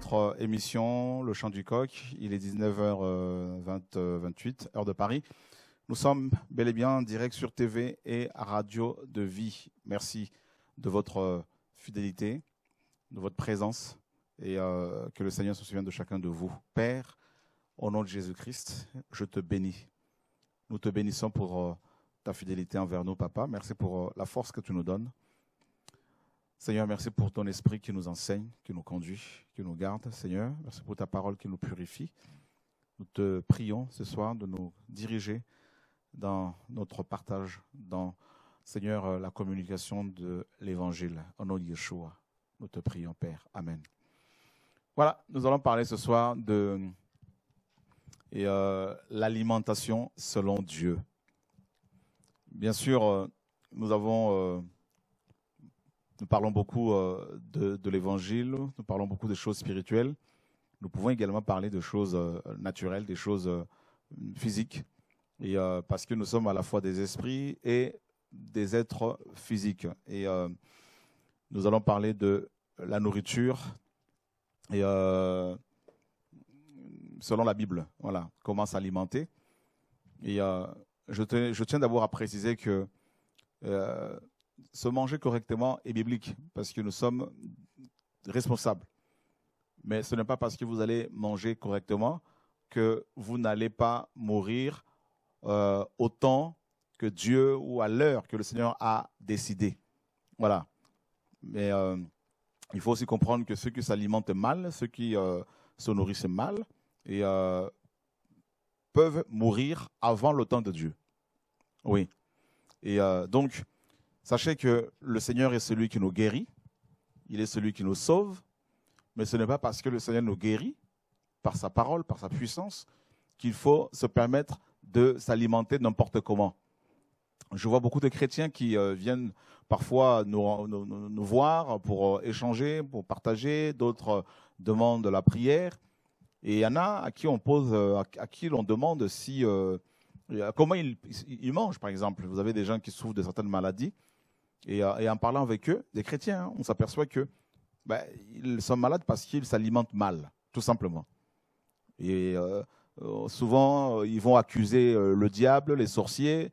notre euh, émission Le Chant du Coq. Il est 19h28, euh, euh, heure de Paris. Nous sommes bel et bien en direct sur TV et Radio de Vie. Merci de votre fidélité, de votre présence et que le Seigneur se souvienne de chacun de vous. Père, au nom de Jésus-Christ, je te bénis. Nous te bénissons pour ta fidélité envers nous, papa. Merci pour la force que tu nous donnes. Seigneur, merci pour ton esprit qui nous enseigne, qui nous conduit, qui nous garde. Seigneur, merci pour ta parole qui nous purifie. Nous te prions ce soir de nous diriger dans notre partage, dans, Seigneur, euh, la communication de l'Évangile. Au nom de Yeshua, nous te prions, Père. Amen. Voilà, nous allons parler ce soir de euh, l'alimentation selon Dieu. Bien sûr, euh, nous avons... Nous parlons beaucoup euh, de, l'évangile, nous parlons beaucoup de choses spirituelles. Nous pouvons également parler de choses euh, naturelles, des choses euh, physiques, parce que nous sommes à la fois des esprits et des êtres physiques. Et nous allons parler de la nourriture et selon la Bible, voilà, comment s'alimenter. Et je, tiens d'abord à préciser que se manger correctement est biblique, parce que nous sommes responsables. Mais ce n'est pas parce que vous allez manger correctement que vous n'allez pas mourir euh, autant que Dieu ou à l'heure que le Seigneur a décidé. Voilà. Mais euh, il faut aussi comprendre que ceux qui s'alimentent mal, ceux qui euh, se nourrissent mal, et, peuvent mourir avant le temps de Dieu. Oui. Et donc, Sachez que le Seigneur est celui qui nous guérit, il est celui qui nous sauve, mais ce n'est pas parce que le Seigneur nous guérit, par sa parole, par sa puissance, qu'il faut se permettre de s'alimenter n'importe comment. Je vois beaucoup de chrétiens qui euh, viennent parfois nous, voir pour euh, échanger, pour partager, d'autres euh, demandent la prière. Et il y en a à qui on pose, à, qui l'on demande si, comment ils, mangent, par exemple. Vous avez des gens qui souffrent de certaines maladies euh, et, en parlant avec eux, des chrétiens, hein, on s'aperçoit que ben, ils sont malades parce qu'ils s'alimentent mal, tout simplement. Et euh, euh, souvent, ils vont accuser le diable, les sorciers,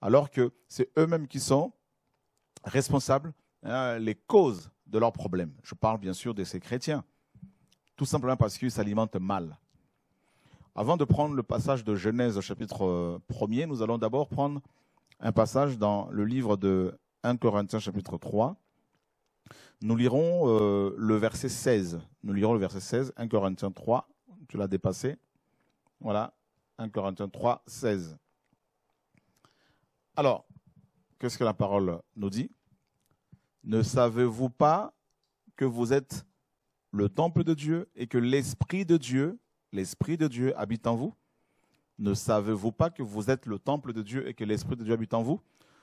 alors que c'est eux-mêmes qui sont responsables hein, les causes de leurs problèmes. Je parle bien sûr de ces chrétiens, tout simplement parce qu'ils s'alimentent mal. Avant de prendre le passage de Genèse au chapitre 1 nous allons d'abord prendre un passage dans le livre de 1 Corinthiens chapitre 3. Euh, nous lirons le verset 16. Nous lirons le verset 16, 1 Corinthiens 3. Tu l'as dépassé. Voilà, 1 Corinthiens 3, 16. Alors, qu'est-ce que la parole nous dit Ne savez-vous pas que vous êtes le temple de Dieu et que l'Esprit de Dieu, l'Esprit de Dieu habite en vous ne savez-vous pas que vous êtes le temple de Dieu et que l'Esprit de Dieu habite en vous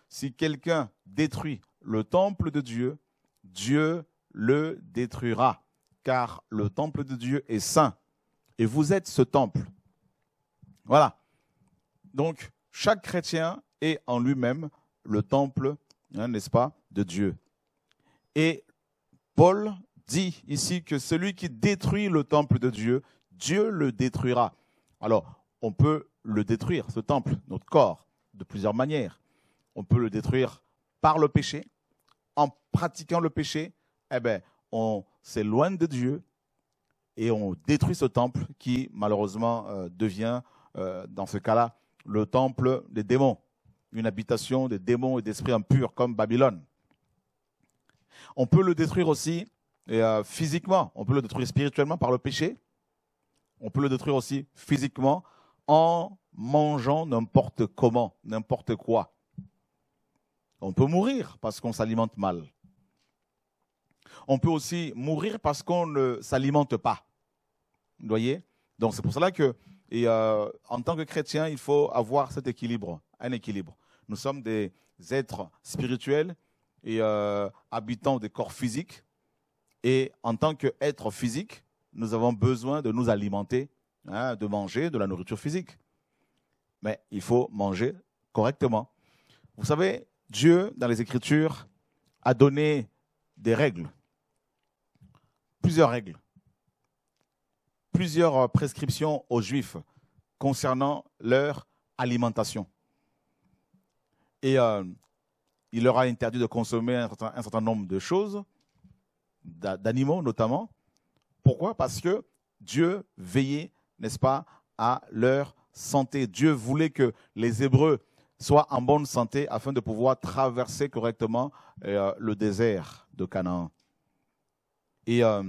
Si quelqu'un détruit le temple de Dieu, Dieu le détruira, car le temple de Dieu est saint, et vous êtes ce temple. Voilà. Donc, chaque chrétien est en lui-même le temple, hein, n'est-ce pas, de Dieu. Et Paul dit ici que celui qui détruit le temple de Dieu, Dieu le détruira. Alors, on peut le détruire, ce temple, notre corps, de plusieurs manières. On peut le détruire par le péché. En pratiquant le péché, eh ben, on s'éloigne de Dieu et on détruit ce temple qui, malheureusement, euh, devient, euh, dans ce cas-là, le temple des démons, une habitation des démons et d'esprits impurs comme Babylone. On peut le détruire aussi et, euh, physiquement, on peut le détruire spirituellement par le péché, on peut le détruire aussi physiquement en mangeant n'importe comment, n'importe quoi. On peut mourir parce qu'on s'alimente mal. On peut aussi mourir parce qu'on ne s'alimente pas. Vous voyez Donc c'est pour cela que, euh, en tant que chrétien, il faut avoir cet équilibre, un équilibre. Nous sommes des êtres spirituels et euh, habitants des corps physiques. Et en tant qu'êtres physiques, nous avons besoin de nous alimenter Hein, de manger de la nourriture physique. Mais il faut manger correctement. Vous savez, Dieu, dans les Écritures, a donné des règles, plusieurs règles, plusieurs prescriptions aux Juifs concernant leur alimentation. Et euh, il leur a interdit de consommer un certain nombre de choses, d'animaux notamment. Pourquoi Parce que Dieu veillait n'est-ce pas, à leur santé. Dieu voulait que les Hébreux soient en bonne santé afin de pouvoir traverser correctement euh, le désert de Canaan. Et euh,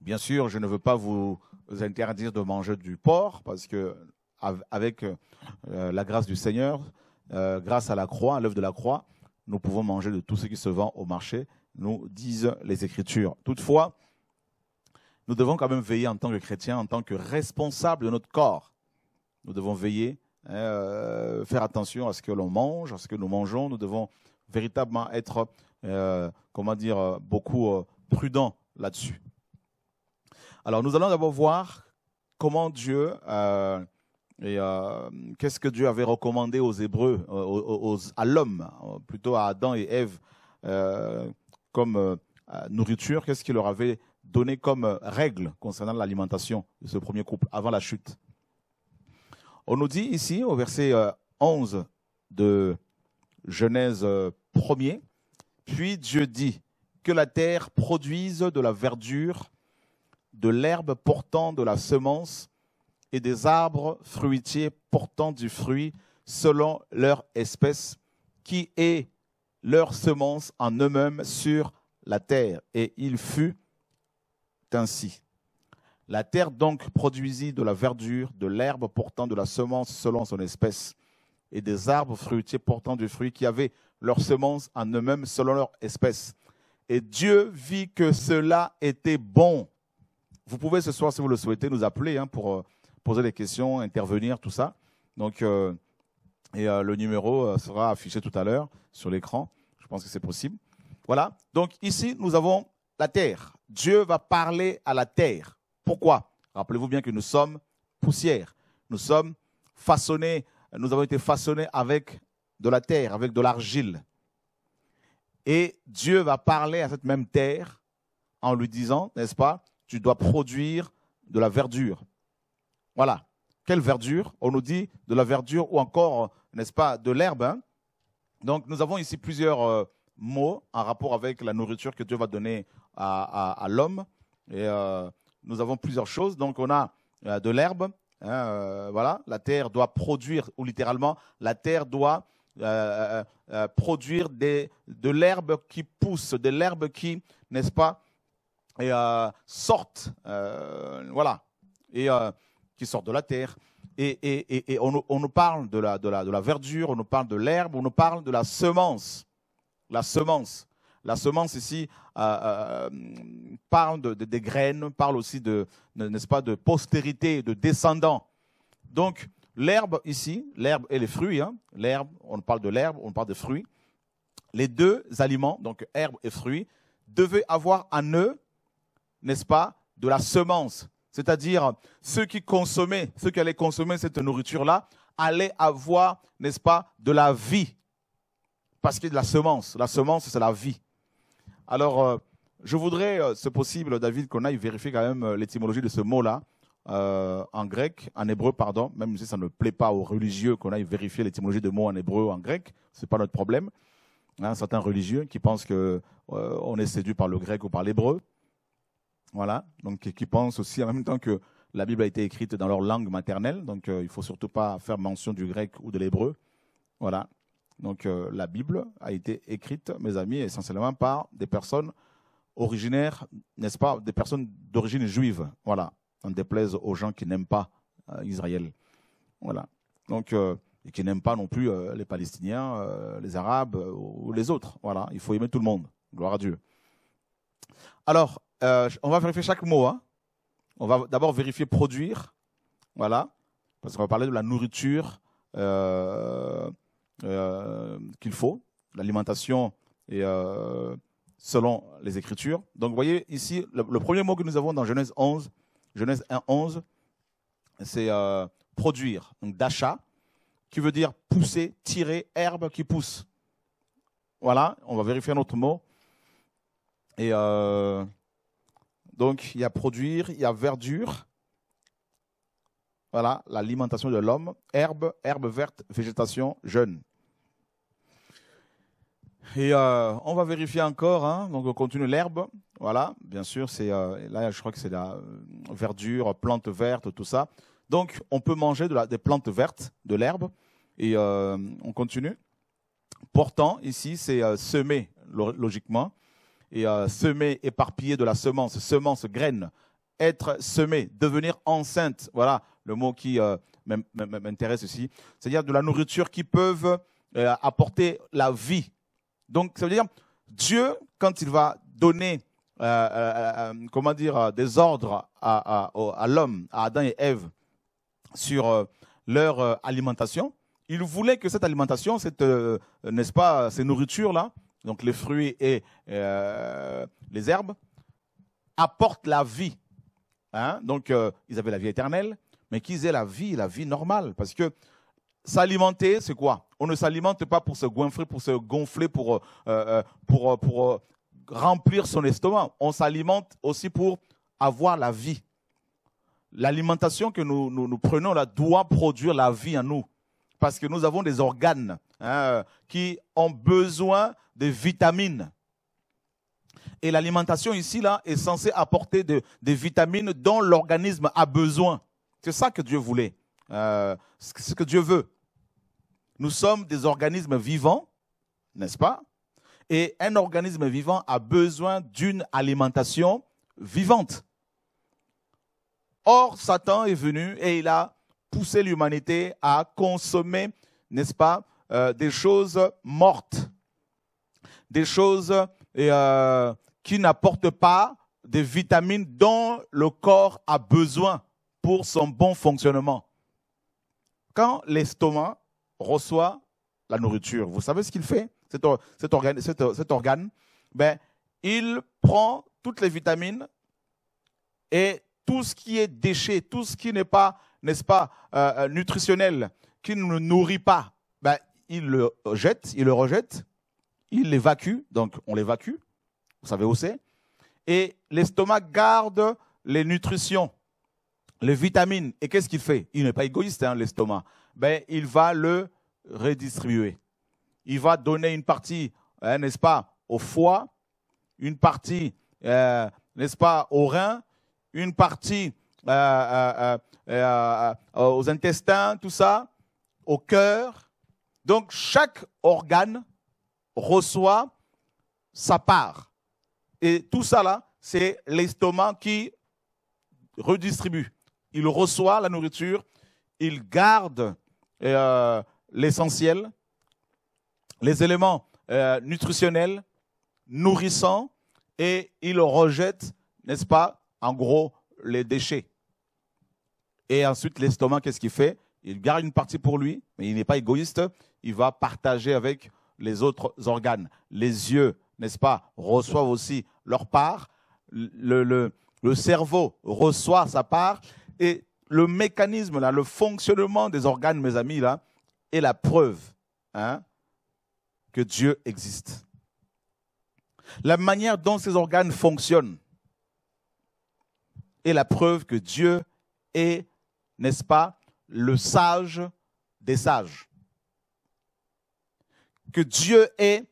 bien sûr, je ne veux pas vous interdire de manger du porc parce que avec euh, la grâce du Seigneur, grâce à la croix, à l'œuvre de la croix, nous pouvons manger de tout ce qui se vend au marché, nous disent les Écritures. Toutefois, nous devons quand même veiller en tant que chrétiens, en tant que responsables de notre corps. Nous devons veiller, hein, euh, faire attention à ce que l'on mange, à ce que nous mangeons. Nous devons véritablement être, euh, comment dire, euh, beaucoup prudents là-dessus. Alors, nous allons d'abord voir comment Dieu et qu'est-ce que Dieu avait recommandé aux Hébreux, aux, à l'homme, plutôt à Adam et Ève, comme nourriture. Qu'est-ce qu'il leur avait donné comme euh, règle concernant l'alimentation de ce premier couple avant la chute. On nous dit ici au verset 11 euh, de Genèse 1er, euh, puis Dieu dit que la terre produise de la verdure, de l'herbe portant de la semence et des arbres fruitiers portant du fruit selon leur espèce qui est leur semence en eux-mêmes sur la terre. Et il fut ainsi. La terre donc produisit de la verdure, de l'herbe portant de la semence selon son espèce, et des arbres fruitiers portant du fruit qui avaient leur semence en eux-mêmes selon leur espèce. Et Dieu vit que cela était bon. Vous pouvez ce soir, si vous le souhaitez, nous appeler hein, pour euh, poser des questions, intervenir, tout ça. Donc, euh, et euh, le numéro sera affiché tout à l'heure sur l'écran. Je pense que c'est possible. Voilà. Donc ici, nous avons la terre. Dieu va parler à la terre. Pourquoi Rappelez-vous bien que nous sommes poussière. Nous sommes façonnés, nous avons été façonnés avec de la terre, avec de l'argile. Et Dieu va parler à cette même terre en lui disant, n'est-ce pas, tu dois produire de la verdure. Voilà. Quelle verdure On nous dit de la verdure ou encore, n'est-ce pas, de l'herbe. Hein? Donc nous avons ici plusieurs euh, mots en rapport avec la nourriture que Dieu va donner à, l'homme. Et euh, nous avons plusieurs choses. Donc, on a euh, de l'herbe. Hein, euh, voilà, la terre doit produire, ou littéralement, la terre doit produire des, de l'herbe qui pousse, de l'herbe qui, n'est-ce pas, et sorte, voilà, et qui sort de la terre. Et, et, et, on, on, nous parle de la, de, la, de la verdure, on nous parle de l'herbe, on nous parle de la semence. La semence. La semence ici euh, euh, parle des graines, parle aussi de, n'est-ce pas, de postérité, de descendants. Donc, l'herbe ici, l'herbe et les fruits, hein, l'herbe, on parle de l'herbe, on parle de fruits. Les deux aliments, donc herbe et fruits, devaient avoir en eux, n'est-ce pas, de la semence. C'est-à-dire, ceux qui consommaient, ceux qui allaient consommer cette nourriture-là, allaient avoir, n'est-ce pas, de la vie. Parce que de la semence, la semence, c'est la vie. Alors, euh, je voudrais, euh, c'est possible, David, qu'on aille vérifier quand même euh, l'étymologie de ce mot-là. en grec, en hébreu, pardon, même si ça ne plaît pas aux religieux qu'on aille vérifier l'étymologie de mots en hébreu ou en grec, ce n'est pas notre problème. Hein, certains religieux qui pensent qu'on est séduit par le grec ou par l'hébreu. Voilà, donc qui pensent aussi en même temps que la Bible a été écrite dans leur langue maternelle, donc il ne faut surtout pas faire mention du grec ou de l'hébreu. Voilà, donc euh, la Bible a été écrite, mes amis, essentiellement par des personnes originaires, n'est-ce pas, des personnes d'origine juive. Voilà, on déplaise aux gens qui n'aiment pas euh, Israël. Voilà. Donc euh, et qui n'aiment pas non plus les Palestiniens, les Arabes ou les autres. Voilà, il faut aimer tout le monde. Gloire à Dieu. Alors, on va vérifier chaque mot. Hein. On va d'abord vérifier produire. Voilà, parce qu'on va parler de la nourriture. Euh, qu'il faut, l'alimentation et euh, selon les Écritures. Donc vous voyez ici, le, premier mot que nous avons dans Genèse 11, Genèse 1, 11, c'est euh, produire, donc d'achat, qui veut dire pousser, tirer, herbe qui pousse. Voilà, on va vérifier un autre mot. Et donc il y a produire, il y a verdure, voilà, l'alimentation de l'homme. Herbe, herbe verte, végétation jeune. Et euh, on va vérifier encore. Hein. Donc on continue l'herbe. Voilà, bien sûr, c'est euh, là je crois que c'est la euh, verdure, plantes vertes, tout ça. Donc on peut manger des plantes vertes, de l'herbe. Et on continue. Pourtant, ici, c'est semer, logiquement. Et semer, éparpiller de la semence, semence, graine, être semé, devenir enceinte. Voilà, le mot qui euh, m'intéresse ici, c'est-à-dire de la nourriture qui peuvent euh, apporter la vie. Donc, ça veut dire, Dieu, quand il va donner, euh, comment dire, des ordres à, l'homme, à Adam et Ève, sur leur alimentation, il voulait que cette alimentation, n'est-ce pas, ces nourritures-là, donc les fruits et les herbes, apportent la vie. Hein. donc, ils avaient la vie éternelle, mais qu'ils aient la vie, la vie normale. Parce que s'alimenter, c'est quoi On ne s'alimente pas pour se gonfler, pour se gonfler, pour, euh, euh, euh, remplir son estomac. On s'alimente aussi pour avoir la vie. L'alimentation que nous, nous, prenons doit produire la vie en nous. Parce que nous avons des organes hein, qui ont besoin de vitamines. Et l'alimentation ici, là, est censée apporter des vitamines dont l'organisme a besoin. C'est ça que Dieu voulait, euh, ce que Dieu veut. Nous sommes des organismes vivants, n'est-ce pas Et un organisme vivant a besoin d'une alimentation vivante. Or, Satan est venu et il a poussé l'humanité à consommer, n'est-ce pas, euh, des choses mortes, des choses euh, qui n'apportent pas des vitamines dont le corps a besoin pour son bon fonctionnement. Quand l'estomac reçoit la nourriture, vous savez ce qu'il fait cet, organe, ben, Il prend toutes les vitamines et tout ce qui est déchet, tout ce qui n'est pas, n'est-ce pas, euh, euh, nutritionnel, qui ne nourrit pas, ben, il le jette, il le rejette, il l'évacue, donc on l'évacue, vous savez où c'est, et l'estomac garde les nutritions les vitamines. Et qu'est-ce qu'il fait Il n'est pas égoïste, hein, l'estomac. Ben, il va le redistribuer. Il va donner une partie, hein, n'est-ce pas, au foie, une partie, euh, n'est-ce pas, au rein, une partie euh, euh, aux intestins, tout ça, au cœur. Donc chaque organe reçoit sa part. Et tout ça là, c'est l'estomac qui redistribue il reçoit la nourriture, il garde euh, l'essentiel, les éléments euh, nutritionnels, nourrissants, et il rejette, n'est-ce pas, en gros, les déchets. Et ensuite, l'estomac, qu'est-ce qu'il fait Il garde une partie pour lui, mais il n'est pas égoïste, il va partager avec les autres organes. Les yeux, n'est-ce pas, reçoivent aussi leur part. le cerveau reçoit sa part et le mécanisme, là, le fonctionnement des organes, mes amis, là, est la preuve hein, que Dieu existe. La manière dont ces organes fonctionnent est la preuve que Dieu est, n'est-ce pas, le sage des sages. Que Dieu est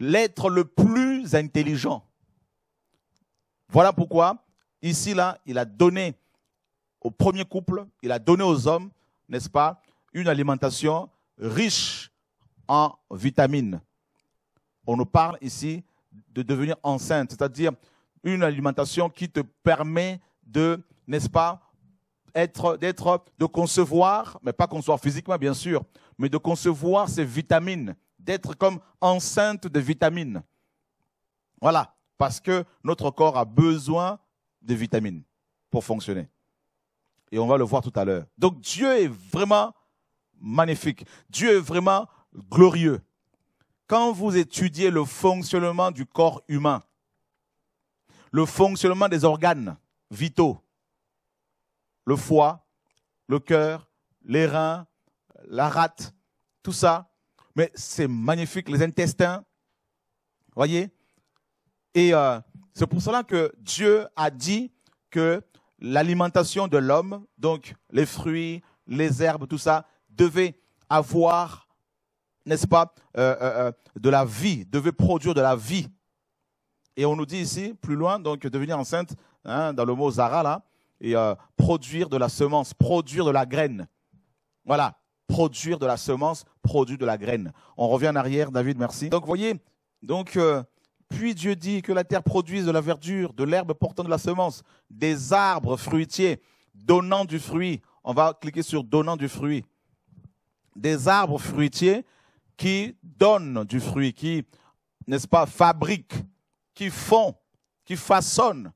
l'être le plus intelligent. Voilà pourquoi, ici, là, il a donné au premier couple, il a donné aux hommes, n'est-ce pas, une alimentation riche en vitamines. On nous parle ici de devenir enceinte, c'est-à-dire une alimentation qui te permet de, n'est-ce pas, être, d'être, de concevoir, mais pas concevoir physiquement bien sûr, mais de concevoir ces vitamines, d'être comme enceinte de vitamines. Voilà, parce que notre corps a besoin de vitamines pour fonctionner. Et on va le voir tout à l'heure. Donc Dieu est vraiment magnifique. Dieu est vraiment glorieux. Quand vous étudiez le fonctionnement du corps humain, le fonctionnement des organes vitaux, le foie, le cœur, les reins, la rate, tout ça, mais c'est magnifique, les intestins, voyez Et euh, c'est pour cela que Dieu a dit que l'alimentation de l'homme, donc les fruits, les herbes, tout ça, devait avoir, n'est-ce pas, euh, euh, euh, de la vie, devait produire de la vie. Et on nous dit ici, plus loin, donc devenir enceinte, hein, dans le mot Zara, là, et produire de la semence, produire de la graine. Voilà, produire de la semence, produire de la graine. On revient en arrière, David, merci. Donc, voyez, donc, puis Dieu dit que la terre produise de la verdure, de l'herbe portant de la semence, des arbres fruitiers donnant du fruit. On va cliquer sur donnant du fruit. Des arbres fruitiers qui donnent du fruit, qui, n'est-ce pas, fabriquent, qui font, qui façonnent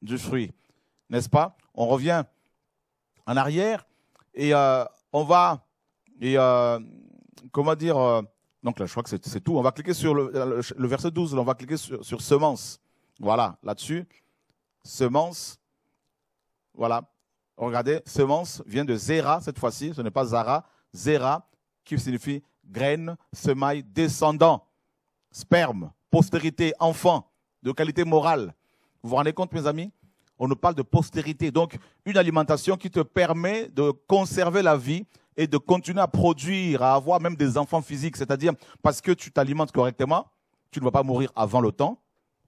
du fruit. N'est-ce pas On revient en arrière et euh, on va, et, euh, comment dire, euh, donc là, je crois que c'est tout. On va cliquer sur le, verset 12, on va cliquer sur, semences ». semence. Voilà, là-dessus. Semence. Voilà. Regardez, semence vient de Zera cette fois-ci, ce n'est pas Zara. Zera, qui signifie graine, semaille, descendant, sperme, postérité, enfant, de qualité morale. Vous vous rendez compte, mes amis On nous parle de postérité. Donc, une alimentation qui te permet de conserver la vie, et de continuer à produire, à avoir même des enfants physiques, c'est-à-dire parce que tu t'alimentes correctement, tu ne vas pas mourir avant le temps,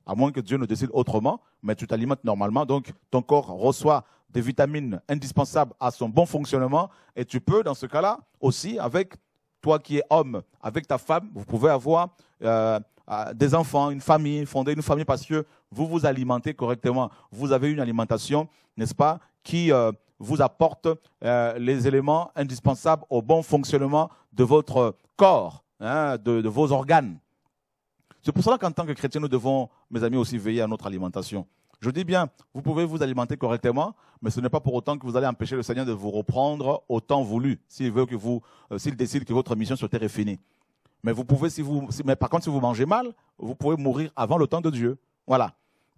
à moins que Dieu ne décide autrement, mais tu t'alimentes normalement, donc ton corps reçoit des vitamines indispensables à son bon fonctionnement, et tu peux, dans ce cas-là, aussi, avec toi qui es homme, avec ta femme, vous pouvez avoir euh, euh, des enfants, une famille, fonder une famille parce que vous vous alimentez correctement. Vous avez une alimentation, n'est-ce pas, qui euh, vous apporte euh, les éléments indispensables au bon fonctionnement de votre corps, hein, de, vos organes. C'est pour cela qu'en tant que chrétien, nous devons, mes amis, aussi veiller à notre alimentation. Je dis bien, vous pouvez vous alimenter correctement, mais ce n'est pas pour autant que vous allez empêcher le Seigneur de vous reprendre au temps voulu, s'il veut que vous, euh, s'il décide que votre mission sur terre est finie. Mais vous pouvez, si vous, mais par contre, si vous mangez mal, vous pouvez mourir avant le temps de Dieu. Voilà.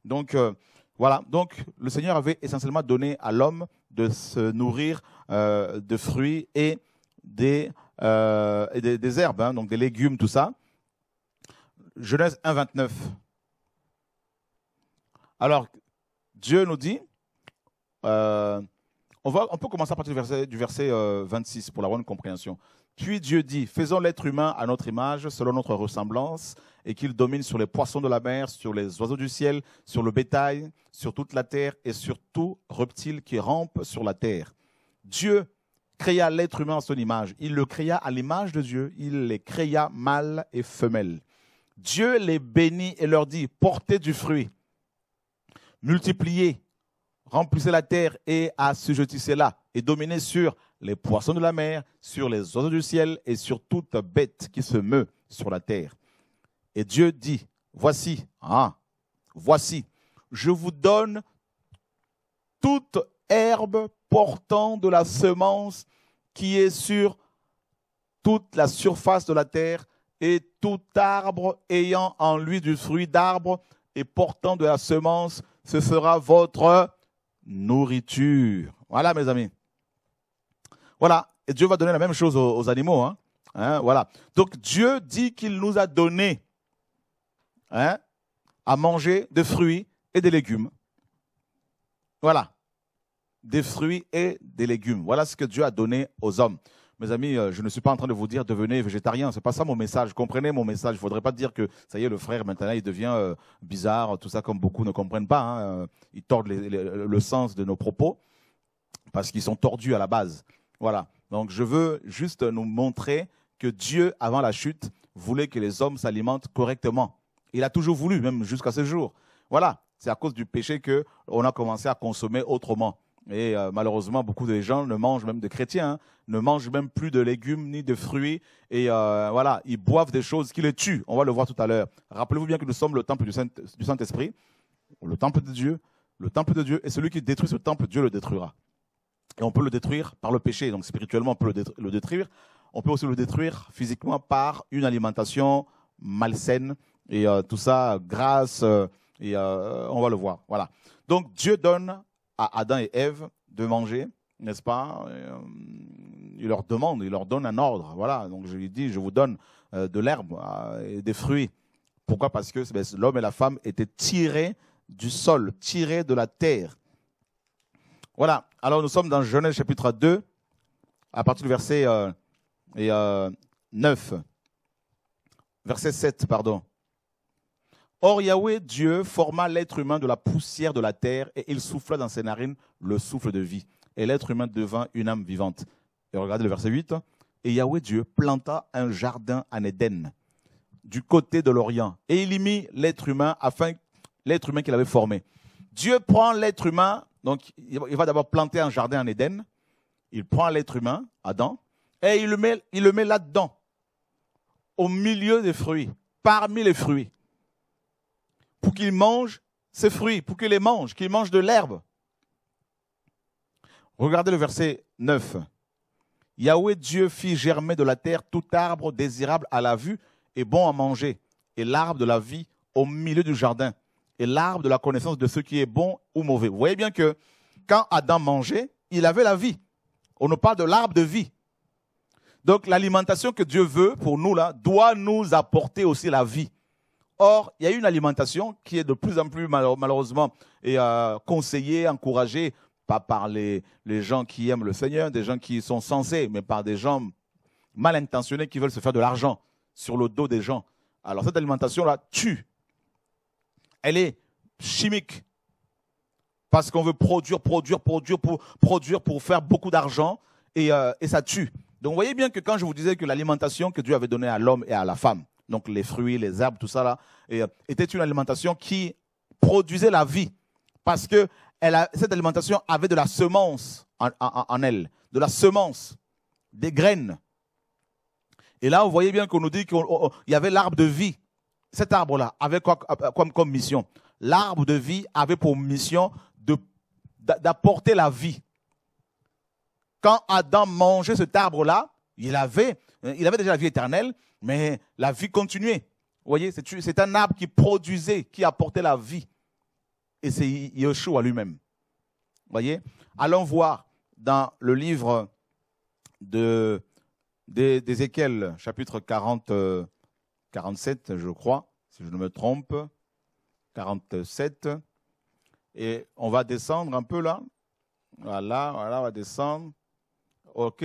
Donc, euh, voilà. Donc, le Seigneur avait essentiellement donné à l'homme de se nourrir euh, de fruits et des, euh, des, herbes, hein, donc des légumes, tout ça. Genèse 1, 29. Alors, Dieu nous dit, euh, on, peut commencer à partir du verset, du verset 26 euh, pour la bonne compréhension. Puis Dieu dit, faisons l'être humain à notre image, selon notre ressemblance, et qu'il domine sur les poissons de la mer, sur les oiseaux du ciel, sur le bétail, sur toute la terre et sur tout reptile qui rampe sur la terre. Dieu créa l'être humain à son image. Il le créa à l'image de Dieu. Il les créa mâles et femelles. Dieu les bénit et leur dit, portez du fruit, multipliez, Remplissez la terre et assujettissez-la, et dominez sur les poissons de la mer, sur les oiseaux du ciel et sur toute bête qui se meut sur la terre. Et Dieu dit, voici, hein, voici, je vous donne toute herbe portant de la semence qui est sur toute la surface de la terre et tout arbre ayant en lui du fruit d'arbre et portant de la semence, ce sera votre nourriture. Voilà, mes amis. Voilà. Et Dieu va donner la même chose aux, animaux. Hein. Hein, voilà. Donc Dieu dit qu'il nous a donné hein, à manger des fruits et des légumes. Voilà. Des fruits et des légumes. Voilà ce que Dieu a donné aux hommes. Mes amis, euh, je ne suis pas en train de vous dire devenez végétarien. C'est pas ça mon message. Comprenez mon message. Il ne faudrait pas dire que ça y est, le frère maintenant il devient euh, bizarre, tout ça comme beaucoup ne comprennent pas. Il hein. euh, Ils tordent le sens de nos propos parce qu'ils sont tordus à la base. Voilà. Donc je veux juste nous montrer que Dieu, avant la chute, voulait que les hommes s'alimentent correctement. Il a toujours voulu, même jusqu'à ce jour. Voilà. C'est à cause du péché que on a commencé à consommer autrement. Et euh, malheureusement, beaucoup de gens ne mangent même de chrétiens, hein, ne mangent même plus de légumes ni de fruits. Et euh, voilà, ils boivent des choses qui les tuent. On va le voir tout à l'heure. Rappelez-vous bien que nous sommes le temple du Saint-Esprit, le temple de Dieu, le temple de Dieu. Et celui qui détruit ce temple, Dieu le détruira. Et on peut le détruire par le péché. Donc spirituellement, on peut le détruire. On peut aussi le détruire physiquement par une alimentation malsaine. Et euh, tout ça grâce. et on va le voir. Voilà. Donc Dieu donne à Adam et Ève de manger, n'est-ce pas euh, Il leur demande, il leur donne un ordre. Voilà, donc je lui dis, je vous donne euh, de l'herbe euh, et des fruits. Pourquoi Parce que ben, l'homme et la femme étaient tirés du sol, tirés de la terre. Voilà, alors nous sommes dans Genèse chapitre 2, à partir du verset et, 9. Verset 7, pardon. Or, Yahweh Dieu forma l'être humain de la poussière de la terre et il souffla dans ses narines le souffle de vie. Et l'être humain devint une âme vivante. Et regardez le verset 8. Et Yahweh Dieu planta un jardin en Éden, du côté de l'Orient. Et il y mit l'être humain afin l'être humain qu'il avait formé. Dieu prend l'être humain, donc il va d'abord planter un jardin en Éden. Il prend l'être humain, Adam, et il le met, il le met là-dedans, au milieu des fruits, parmi les fruits pour qu'il mange ses fruits, pour qu'il les mange, qu'il mange de l'herbe. Regardez le verset 9. Yahweh Dieu fit germer de la terre tout arbre désirable à la vue et bon à manger, et l'arbre de la vie au milieu du jardin, et l'arbre de la connaissance de ce qui est bon ou mauvais. Vous voyez bien que quand Adam mangeait, il avait la vie. On nous parle de l'arbre de vie. Donc l'alimentation que Dieu veut pour nous, là, doit nous apporter aussi la vie. Or, il y a une alimentation qui est de plus en plus malheureusement euh, conseillée, encouragée, pas par les, gens qui aiment le Seigneur, des gens qui sont censés, mais par des gens mal intentionnés qui veulent se faire de l'argent sur le dos des gens. Alors cette alimentation-là tue. Elle est chimique. Parce qu'on veut produire, produire, produire, pour, produire pour faire beaucoup d'argent et, euh, et ça tue. Donc vous voyez bien que quand je vous disais que l'alimentation que Dieu avait donnée à l'homme et à la femme, donc les fruits, les arbres, tout ça là, euh, était une alimentation qui produisait la vie, parce que cette alimentation avait de la semence en, elle, de la semence, des graines. Et là, vous voyez bien qu'on nous dit qu'il oh, oh, y avait l'arbre de vie. Cet arbre-là avait quoi, comme, mission L'arbre de vie avait pour mission d'apporter la vie. Quand Adam mangeait cet arbre-là, il avait, il avait déjà la vie éternelle, mais la vie continuait. Vous voyez, c'est un arbre qui produisait, qui apportait la vie. Et c'est Yeshua lui-même. Vous voyez Allons voir dans le livre d'Ézéchiel, de, chapitre 47, euh, je crois, si je ne me trompe. 47. Et on va descendre un peu là. Voilà, voilà, on va descendre. OK.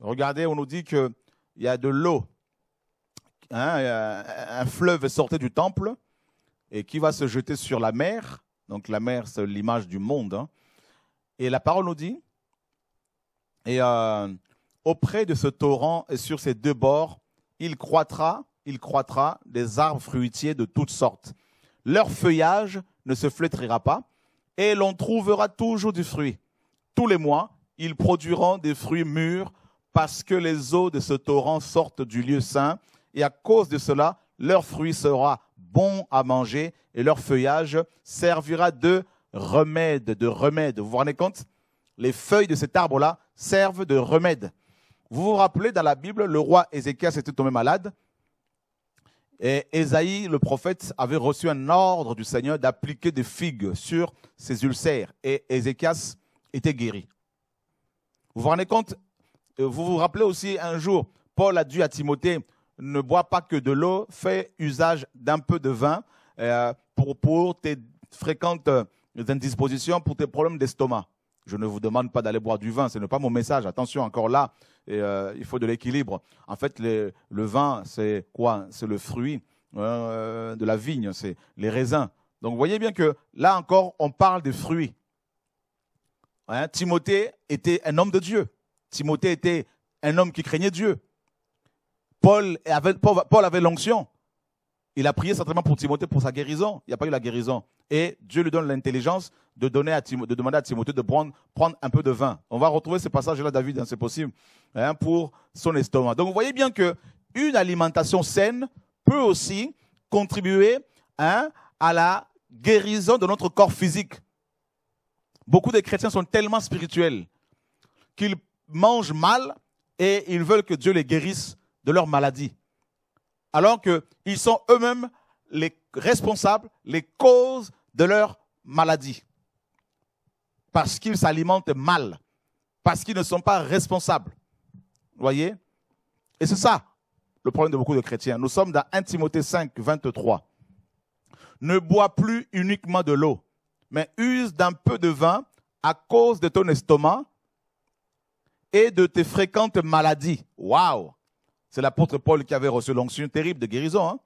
Regardez, on nous dit qu'il y a de l'eau Hein, un fleuve sortait du temple et qui va se jeter sur la mer. Donc la mer, c'est l'image du monde. Hein. Et la parole nous dit, et euh, auprès de ce torrent et sur ses deux bords, il croîtra, il croîtra des arbres fruitiers de toutes sortes. Leur feuillage ne se flétrira pas, et l'on trouvera toujours du fruit. Tous les mois, ils produiront des fruits mûrs, parce que les eaux de ce torrent sortent du lieu saint et à cause de cela, leur fruit sera bon à manger et leur feuillage servira de remède, de remède. Vous vous rendez compte Les feuilles de cet arbre-là servent de remède. Vous vous rappelez, dans la Bible, le roi Ézéchias était tombé malade. Et Ésaïe, le prophète, avait reçu un ordre du Seigneur d'appliquer des figues sur ses ulcères. Et Ézéchias était guéri. Vous vous rendez compte euh, Vous vous rappelez aussi un jour, Paul a dit à Timothée, ne bois pas que de l'eau, fais usage d'un peu de vin euh, pour, tes fréquentes euh, indispositions, pour tes problèmes d'estomac. Je ne vous demande pas d'aller boire du vin, ce n'est pas mon message. Attention, encore là, euh, il faut de l'équilibre. En fait, le vin, c'est quoi C'est le fruit de la vigne, c'est les raisins. Donc, vous voyez bien que là encore, on parle des fruits. Hein, Timothée était un homme de Dieu. Timothée était un homme qui craignait Dieu. Paul avait, l'onction. Il a prié certainement pour Timothée, pour sa guérison. Il n'y a pas eu la guérison. Et Dieu lui donne l'intelligence de, donner à de demander à Timothée de prendre, un peu de vin. On va retrouver ce passage-là, David, hein, c'est possible, hein, pour son estomac. Donc vous voyez bien que une alimentation saine peut aussi contribuer hein, à la guérison de notre corps physique. Beaucoup de chrétiens sont tellement spirituels qu'ils mangent mal et ils veulent que Dieu les guérisse de leur maladie, alors qu'ils sont eux-mêmes les responsables, les causes de leur maladie, parce qu'ils s'alimentent mal, parce qu'ils ne sont pas responsables. Vous voyez Et c'est ça le problème de beaucoup de chrétiens. Nous sommes dans 1 Timothée 5, 23. Ne bois plus uniquement de l'eau, mais use d'un peu de vin à cause de ton estomac et de tes fréquentes maladies. Waouh c'est l'apôtre Paul qui avait reçu l'onction terrible de guérison. Hein.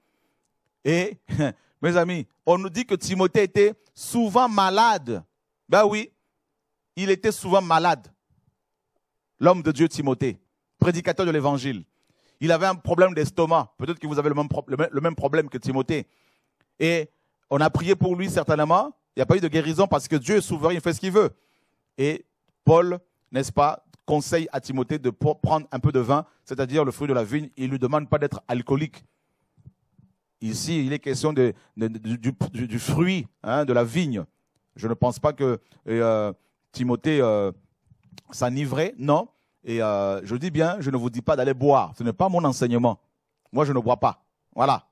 Et, mes amis, on nous dit que Timothée était souvent malade. Ben oui, il était souvent malade. L'homme de Dieu Timothée, prédicateur de l'évangile. Il avait un problème d'estomac. Peut-être que vous avez le même, le même problème que Timothée. Et on a prié pour lui, certainement. Il n'y a pas eu de guérison parce que Dieu est souverain, il fait ce qu'il veut. Et Paul, n'est-ce pas, conseille à Timothée de prendre un peu de vin, c'est-à-dire le fruit de la vigne. Il ne lui demande pas d'être alcoolique. Ici, il est question du, fruit hein, de la vigne. Je ne pense pas que euh, Timothée euh, s'enivrait, non. Et euh, je dis bien, je ne vous dis pas d'aller boire. Ce n'est pas mon enseignement. Moi, je ne bois pas. Voilà.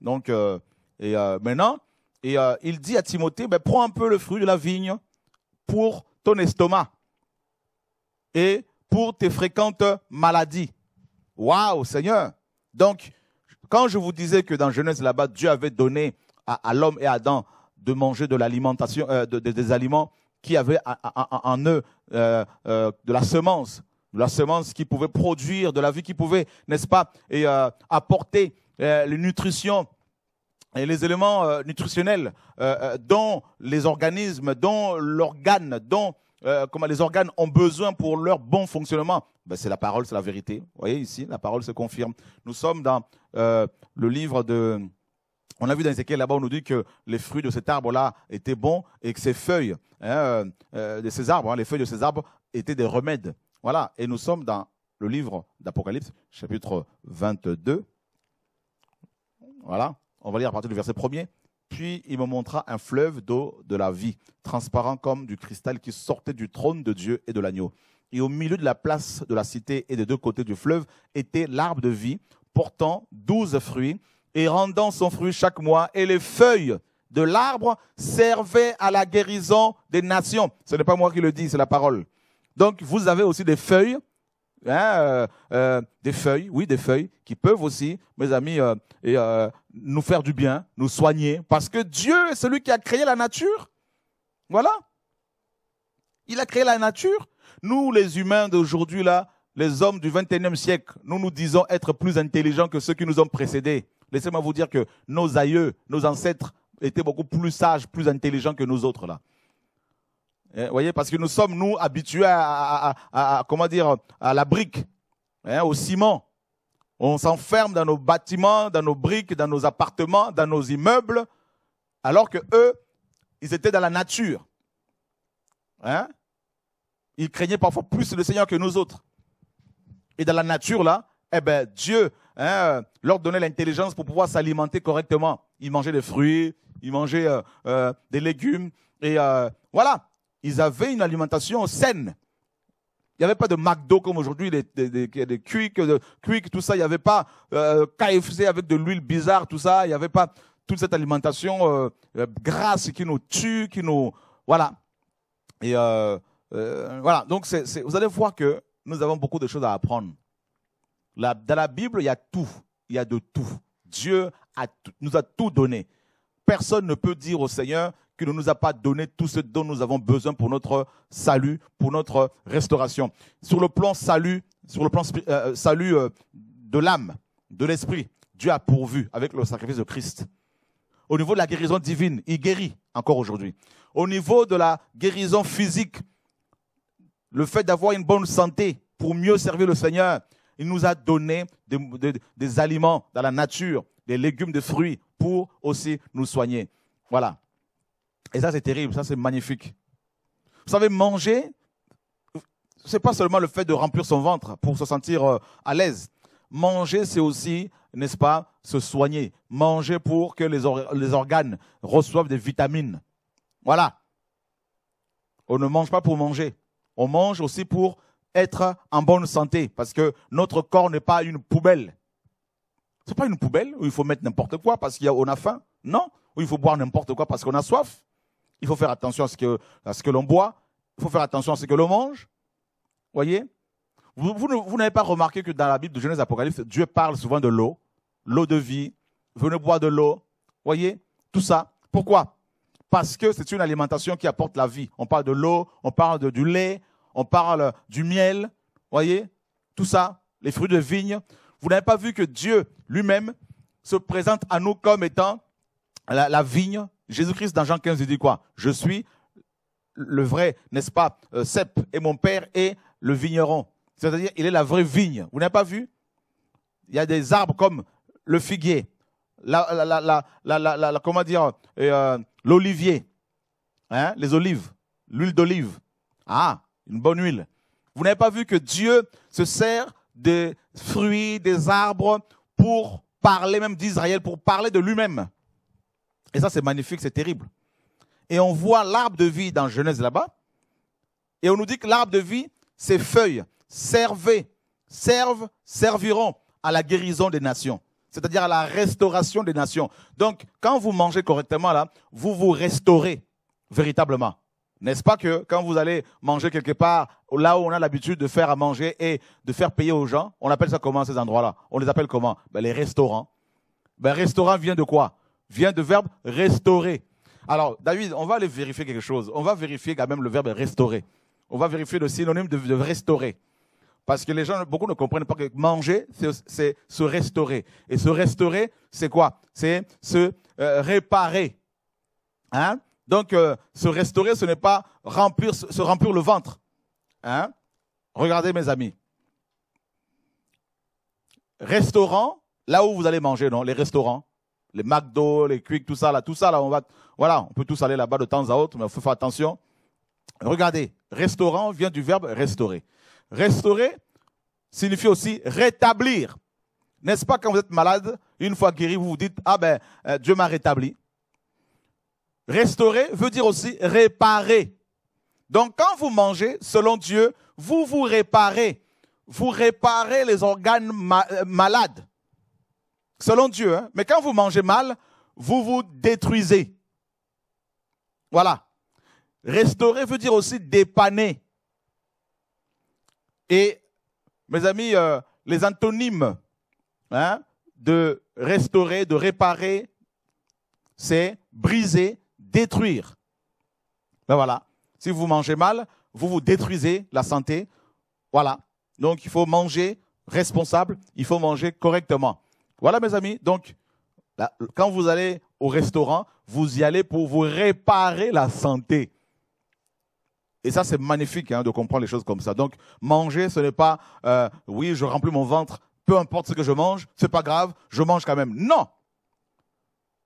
Donc, et maintenant, et, il dit à Timothée, ben, prends un peu le fruit de la vigne pour ton estomac et pour tes fréquentes maladies. Waouh, Seigneur. Donc, quand je vous disais que dans Genèse là-bas, Dieu avait donné à, l'homme et à Adam de manger de l'alimentation, euh, des aliments qui avaient en eux euh, euh, de la semence, de la semence qui pouvait produire, de la vie qui pouvait, n'est-ce pas, et apporter les nutritions et les éléments nutritionnels dont les organismes, dont l'organe, dont euh, comment les organes ont besoin pour leur bon fonctionnement ben, C'est la parole, c'est la vérité. Vous voyez ici, la parole se confirme. Nous sommes dans euh, le livre de... On a vu dans Ézéchiel là-bas, on nous dit que les fruits de cet arbre-là étaient bons et que ces feuilles hein, euh, euh de ces arbres, hein, les feuilles de ces arbres étaient des remèdes. Voilà, et nous sommes dans le livre d'Apocalypse, chapitre 22. Voilà, on va lire à partir du verset 1er. Puis il me montra un fleuve d'eau de la vie, transparent comme du cristal qui sortait du trône de Dieu et de l'agneau. Et au milieu de la place de la cité et des deux côtés du fleuve était l'arbre de vie, portant douze fruits et rendant son fruit chaque mois. Et les feuilles de l'arbre servaient à la guérison des nations. Ce n'est pas moi qui le dis, c'est la parole. Donc vous avez aussi des feuilles Hein, euh, euh, des feuilles, oui, des feuilles qui peuvent aussi, mes amis, euh, nous faire du bien, nous soigner, parce que Dieu est celui qui a créé la nature. Voilà. Il a créé la nature. Nous, les humains d'aujourd'hui, là, les hommes du XXIe siècle, nous nous disons être plus intelligents que ceux qui nous ont précédés. Laissez-moi vous dire que nos aïeux, nos ancêtres étaient beaucoup plus sages, plus intelligents que nous autres, là. Vous eh, voyez, parce que nous sommes, nous, habitués à, comment dire, à la brique, hein, au ciment. On s'enferme dans nos bâtiments, dans nos briques, dans nos appartements, dans nos immeubles, alors que eux, ils étaient dans la nature. Hein? Ils craignaient parfois plus le Seigneur que nous autres. Et dans la nature, là, eh ben, Dieu hein, leur donnait l'intelligence pour pouvoir s'alimenter correctement. Ils mangeaient des fruits, ils mangeaient euh, euh, des légumes. Et euh, voilà, ils avaient une alimentation saine. Il n'y avait pas de McDo comme aujourd'hui, des, des, Quick, Quick, tout ça. Il n'y avait pas euh, KFC avec de l'huile bizarre, tout ça. Il n'y avait pas toute cette alimentation euh, euh, grasse qui nous tue, qui nous... Voilà. Et voilà, donc vous allez voir que nous avons beaucoup de choses à apprendre. dans la Bible, il y a tout. Il y a de tout. Dieu a nous a tout donné. Personne ne peut dire au Seigneur, qui ne nous a pas donné tout ce dont nous avons besoin pour notre salut, pour notre restauration. Sur le plan salut, sur le plan euh, euh, salut euh, de l'âme, de l'esprit, Dieu a pourvu avec le sacrifice de Christ. Au niveau de la guérison divine, il guérit encore aujourd'hui. Au niveau de la guérison physique, le fait d'avoir une bonne santé pour mieux servir le Seigneur, il nous a donné des aliments dans la nature, des légumes, des fruits pour aussi nous soigner. Voilà. Et ça, c'est terrible, ça, c'est magnifique. Vous savez, manger, n'est pas seulement le fait de remplir son ventre pour se sentir euh, à l'aise. Manger, c'est aussi, n'est-ce pas, se soigner. Manger pour que les, organes reçoivent des vitamines. Voilà. On ne mange pas pour manger. On mange aussi pour être en bonne santé, parce que notre corps n'est pas une poubelle. n'est pas une poubelle où il faut mettre n'importe quoi parce qu'on a, a faim. Non, où il faut boire n'importe quoi parce qu'on a soif. Il faut faire attention à ce que, à ce que l'on boit. Il faut faire attention à ce que l'on mange. Voyez Vous, n'avez pas remarqué que dans la Bible de Genèse Apocalypse, Dieu parle souvent de l'eau, l'eau de vie, venez boire de l'eau. Voyez Tout ça. Pourquoi Parce que c'est une alimentation qui apporte la vie. On parle de l'eau, on parle du lait, on parle du miel. Voyez Tout ça, les fruits de vigne. Vous n'avez pas vu que Dieu lui-même se présente à nous comme étant la vigne, Jésus-Christ, dans Jean 15, il dit quoi Je suis le vrai, n'est-ce pas, euh, et mon père est le vigneron. C'est-à-dire, il est la vraie vigne. Vous n'avez pas vu Il y a des arbres comme le figuier, la, la, la, la comment dire, euh, l'olivier, hein, les olives, l'huile d'olive. Ah, une bonne huile. Vous n'avez pas vu que Dieu se sert des fruits, des arbres pour parler même d'Israël, pour parler de lui-même. Et ça, c'est magnifique, c'est terrible. Et on voit l'arbre de vie dans Genèse là-bas. Et on nous dit que l'arbre de vie, ses feuilles, servaient, servent, serviront à la guérison des nations, c'est-à-dire à la restauration des nations. Donc, quand vous mangez correctement là, vous vous restaurez véritablement. N'est-ce pas que quand vous allez manger quelque part, là où on a l'habitude de faire à manger et de faire payer aux gens, on appelle ça comment ces endroits-là On les appelle comment ben, Les restaurants. Ben, restaurant vient de quoi vient de verbe restaurer. Alors, David, on va aller vérifier quelque chose. On va vérifier quand même le verbe restaurer. On va vérifier le synonyme de, restaurer. Parce que les gens, beaucoup ne comprennent pas que manger, c'est se restaurer. Et se restaurer, c'est quoi C'est se euh, réparer. Hein Donc, euh, se restaurer, ce n'est pas remplir, se remplir le ventre. Hein Regardez, mes amis. Restaurant, là où vous allez manger, non Les restaurants les McDo, les Quick, tout ça là, tout ça là, on va, voilà, on peut tous aller là-bas de temps à autre, mais il faut faire attention. Regardez, restaurant vient du verbe restaurer. Restaurer signifie aussi rétablir. N'est-ce pas quand vous êtes malade, une fois guéri, vous vous dites ah ben euh, Dieu m'a rétabli. Restaurer veut dire aussi réparer. Donc quand vous mangez, selon Dieu, vous vous réparez. Vous réparez les organes euh, malades. Selon Dieu. Hein. Mais quand vous mangez mal, vous vous détruisez. Voilà. Restaurer veut dire aussi dépanner. Et, mes amis, euh, les antonymes hein, de restaurer, de réparer, c'est briser, détruire. Ben voilà. Si vous mangez mal, vous vous détruisez la santé. Voilà. Donc il faut manger responsable, il faut manger correctement. Voilà mes amis, donc quand vous allez au restaurant, vous y allez pour vous réparer la santé. Et ça, c'est magnifique hein, de comprendre les choses comme ça. Donc, manger, ce n'est pas, euh, oui, je remplis mon ventre, peu importe ce que je mange, c'est pas grave, je mange quand même. Non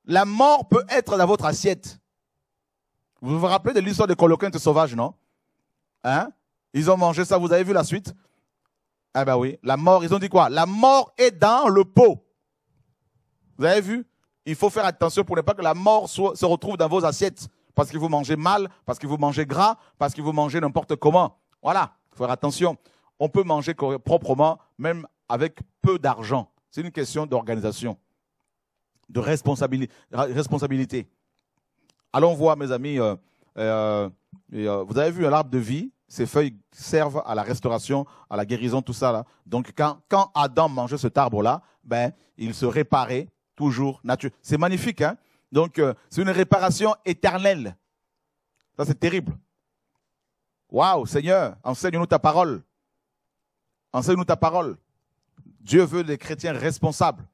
La mort peut être dans votre assiette. Vous vous rappelez de l'histoire des coloquintes sauvages, non Hein Ils ont mangé ça, vous avez vu la suite Eh ben oui, la mort, ils ont dit quoi La mort est dans le pot. Vous avez vu Il faut faire attention pour ne pas que la mort se retrouve dans vos assiettes. Parce que vous mangez mal, parce que vous mangez gras, parce que vous mangez n'importe comment. Voilà, il faut faire attention. On peut manger proprement, même avec peu d'argent. C'est une question d'organisation, de responsabilité. Allons voir, mes amis. Euh, euh, euh, vous avez vu l'arbre de vie, Ses feuilles servent à la restauration, à la guérison, tout ça. Là. Donc quand, quand Adam mangeait cet arbre-là, ben, il se réparait, toujours naturel. C'est magnifique, hein Donc, euh, c'est une réparation éternelle. Ça, c'est terrible. Waouh, Seigneur, enseigne-nous ta parole. Enseigne-nous ta parole. Dieu veut des chrétiens responsables.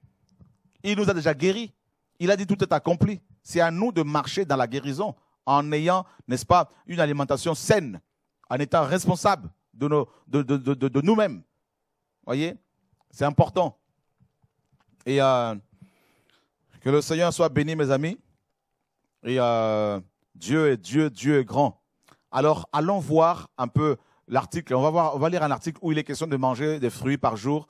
Il nous a déjà guéris. Il a dit tout est accompli. C'est à nous de marcher dans la guérison en ayant, n'est-ce pas, une alimentation saine, en étant responsable de, nos, de, nous-mêmes. Voyez C'est important. Et euh, que le Seigneur soit béni, mes amis. Et euh, Dieu est Dieu, Dieu est grand. Alors, allons voir un peu l'article. On va voir, va lire un article où il est question de manger des fruits par jour.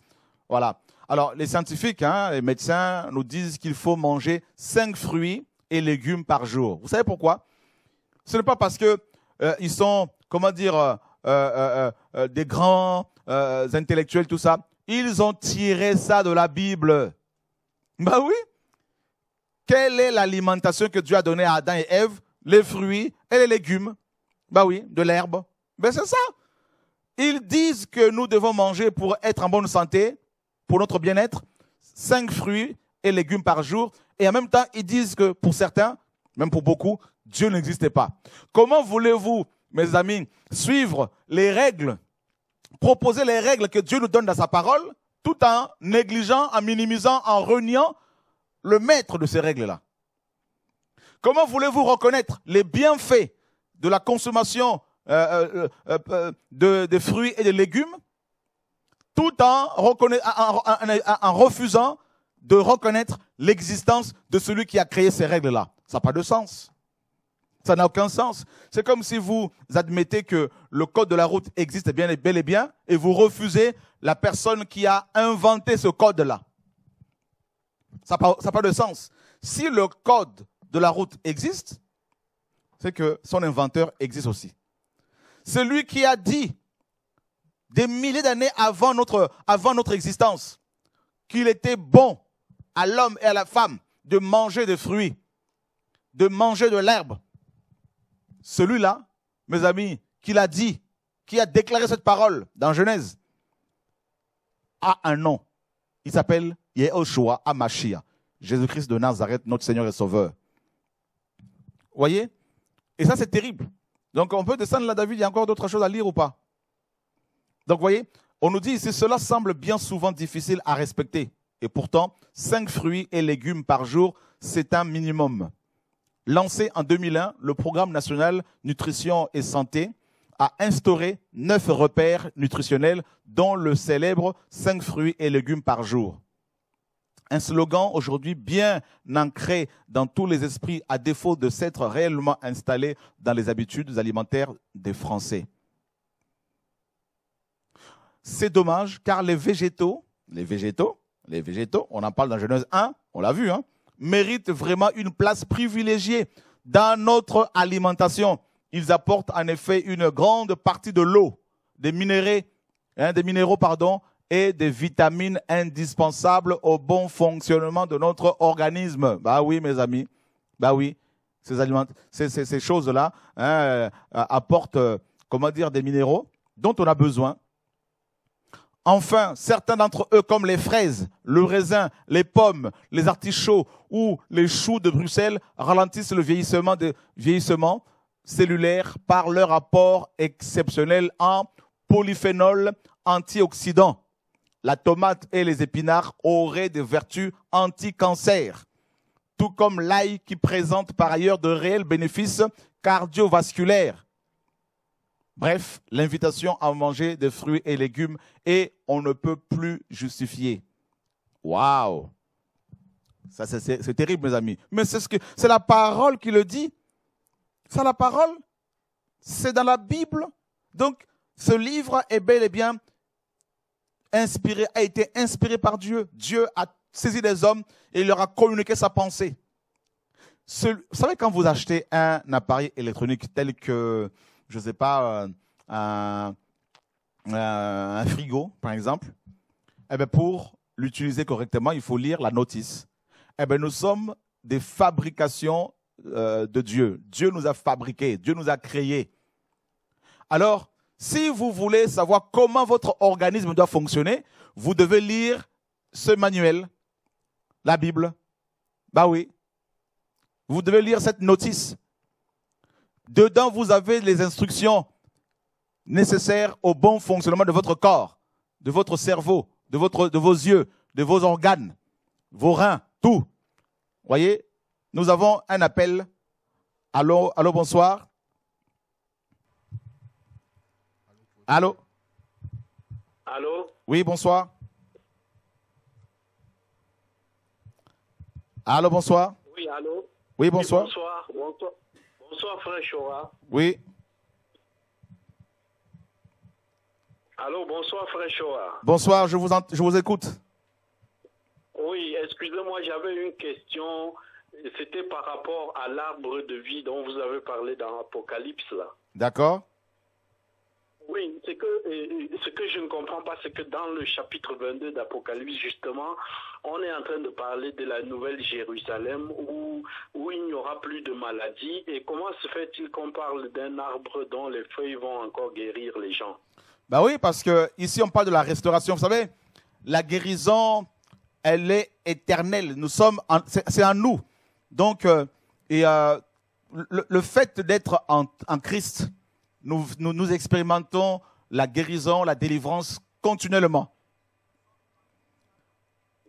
Voilà. Alors, les scientifiques, hein, les médecins nous disent qu'il faut manger cinq fruits et légumes par jour. Vous savez pourquoi Ce n'est pas parce qu'ils euh, sont, comment dire, euh, des grands intellectuels, tout ça. Ils ont tiré ça de la Bible. Bah oui, quelle est l'alimentation que Dieu a donnée à Adam et Ève Les fruits et les légumes. Bah ben oui, de l'herbe. Ben c'est ça. Ils disent que nous devons manger pour être en bonne santé, pour notre bien-être, cinq fruits et légumes par jour. Et en même temps, ils disent que pour certains, même pour beaucoup, Dieu n'existait pas. Comment voulez-vous, mes amis, suivre les règles, proposer les règles que Dieu nous donne dans sa parole, tout en négligeant, en minimisant, en reniant le maître de ces règles-là. Comment voulez-vous reconnaître les bienfaits de la consommation euh, euh, euh, euh de, fruits et des légumes tout en, refusant de reconnaître l'existence de celui qui a créé ces règles-là Ça n'a pas de sens. Ça n'a aucun sens. C'est comme si vous admettez que le code de la route existe bien et bel et bien et vous refusez la personne qui a inventé ce code-là. Ça n'a pas, de sens. Si le code de la route existe, c'est que son inventeur existe aussi. Celui qui a dit des milliers d'années avant notre, avant notre existence qu'il était bon à l'homme et à la femme de manger des fruits, de manger de l'herbe. Celui-là, mes amis, qui l'a dit, qui a déclaré cette parole dans Genèse, a un nom. Il s'appelle Yehoshua Amashia, Jésus-Christ de Nazareth, notre Seigneur et Sauveur. Voyez Et ça, c'est terrible. Donc, on peut descendre là, David, il y a encore d'autres choses à lire ou pas Donc, voyez, on nous dit ici, cela semble bien souvent difficile à respecter. Et pourtant, cinq fruits et légumes par jour, c'est un minimum. Lancé en 2001, le programme national Nutrition et Santé a instauré neuf repères nutritionnels, dont le célèbre cinq fruits et légumes par jour un slogan aujourd'hui bien ancré dans tous les esprits, à défaut de s'être réellement installé dans les habitudes alimentaires des Français. C'est dommage, car les végétaux, les végétaux, les végétaux, on en parle dans Genèse 1, on l'a vu, hein, méritent vraiment une place privilégiée dans notre alimentation. Ils apportent en effet une grande partie de l'eau, des minéraux, hein, des minéraux pardon, et des vitamines indispensables au bon fonctionnement de notre organisme. Bah oui, mes amis. Bah oui. Ces choses-là hein, euh, apportent, euh, comment dire, des minéraux dont on a besoin. Enfin, certains d'entre eux, comme les fraises, le raisin, les pommes, les artichauts ou les choux de Bruxelles, ralentissent le vieillissement, de, vieillissement cellulaire par leur apport exceptionnel en polyphénol antioxydants la tomate et les épinards auraient des vertus anti-cancer, tout comme l'ail qui présente par ailleurs de réels bénéfices cardiovasculaires. Bref, l'invitation à manger des fruits et légumes et on ne peut plus justifier. Waouh Ça c'est terrible mes amis. Mais c'est ce c'est la parole qui le dit. C'est la parole. C'est dans la Bible. Donc ce livre est bel et bien inspiré, a été inspiré par Dieu. Dieu a saisi des hommes et leur a communiqué sa pensée. Vous savez, quand vous achetez un appareil électronique tel que, je ne sais pas, euh, euh, un frigo, par exemple, eh bien pour l'utiliser correctement, il faut lire la notice. Eh bien, nous sommes des fabrications euh, de Dieu. Dieu nous a fabriqués, Dieu nous a créés. Alors, si vous voulez savoir comment votre organisme doit fonctionner, vous devez lire ce manuel, la Bible. Bah oui. Vous devez lire cette notice. Dedans, vous avez les instructions nécessaires au bon fonctionnement de votre corps, de votre cerveau, de, votre, de vos yeux, de vos organes, vos reins, tout. Voyez, nous avons un appel. Allô, allô, bonsoir. Allô Allô Oui, bonsoir. Allô, bonsoir. Oui, allô Oui, bonsoir. bonsoir. bonsoir. Bonsoir, Oui. Allô, bonsoir, frère Bonsoir, je vous, je vous écoute. Oui, excusez-moi, j'avais une question. C'était par rapport à l'arbre de vie dont vous avez parlé dans l'apocalypse. là. D'accord. Oui, c'est que euh, ce que je ne comprends pas, c'est que dans le chapitre 22 d'Apocalypse, justement, on est en train de parler de la nouvelle Jérusalem où, où il n'y aura plus de maladies. Et comment se fait-il qu'on parle d'un arbre dont les feuilles vont encore guérir les gens Bah oui, parce que ici on parle de la restauration. Vous savez, la guérison, elle est éternelle. Nous sommes, c'est en nous. Donc, euh, et euh, le, le, fait d'être en, en Christ nous, nous, expérimentons la guérison, la délivrance continuellement.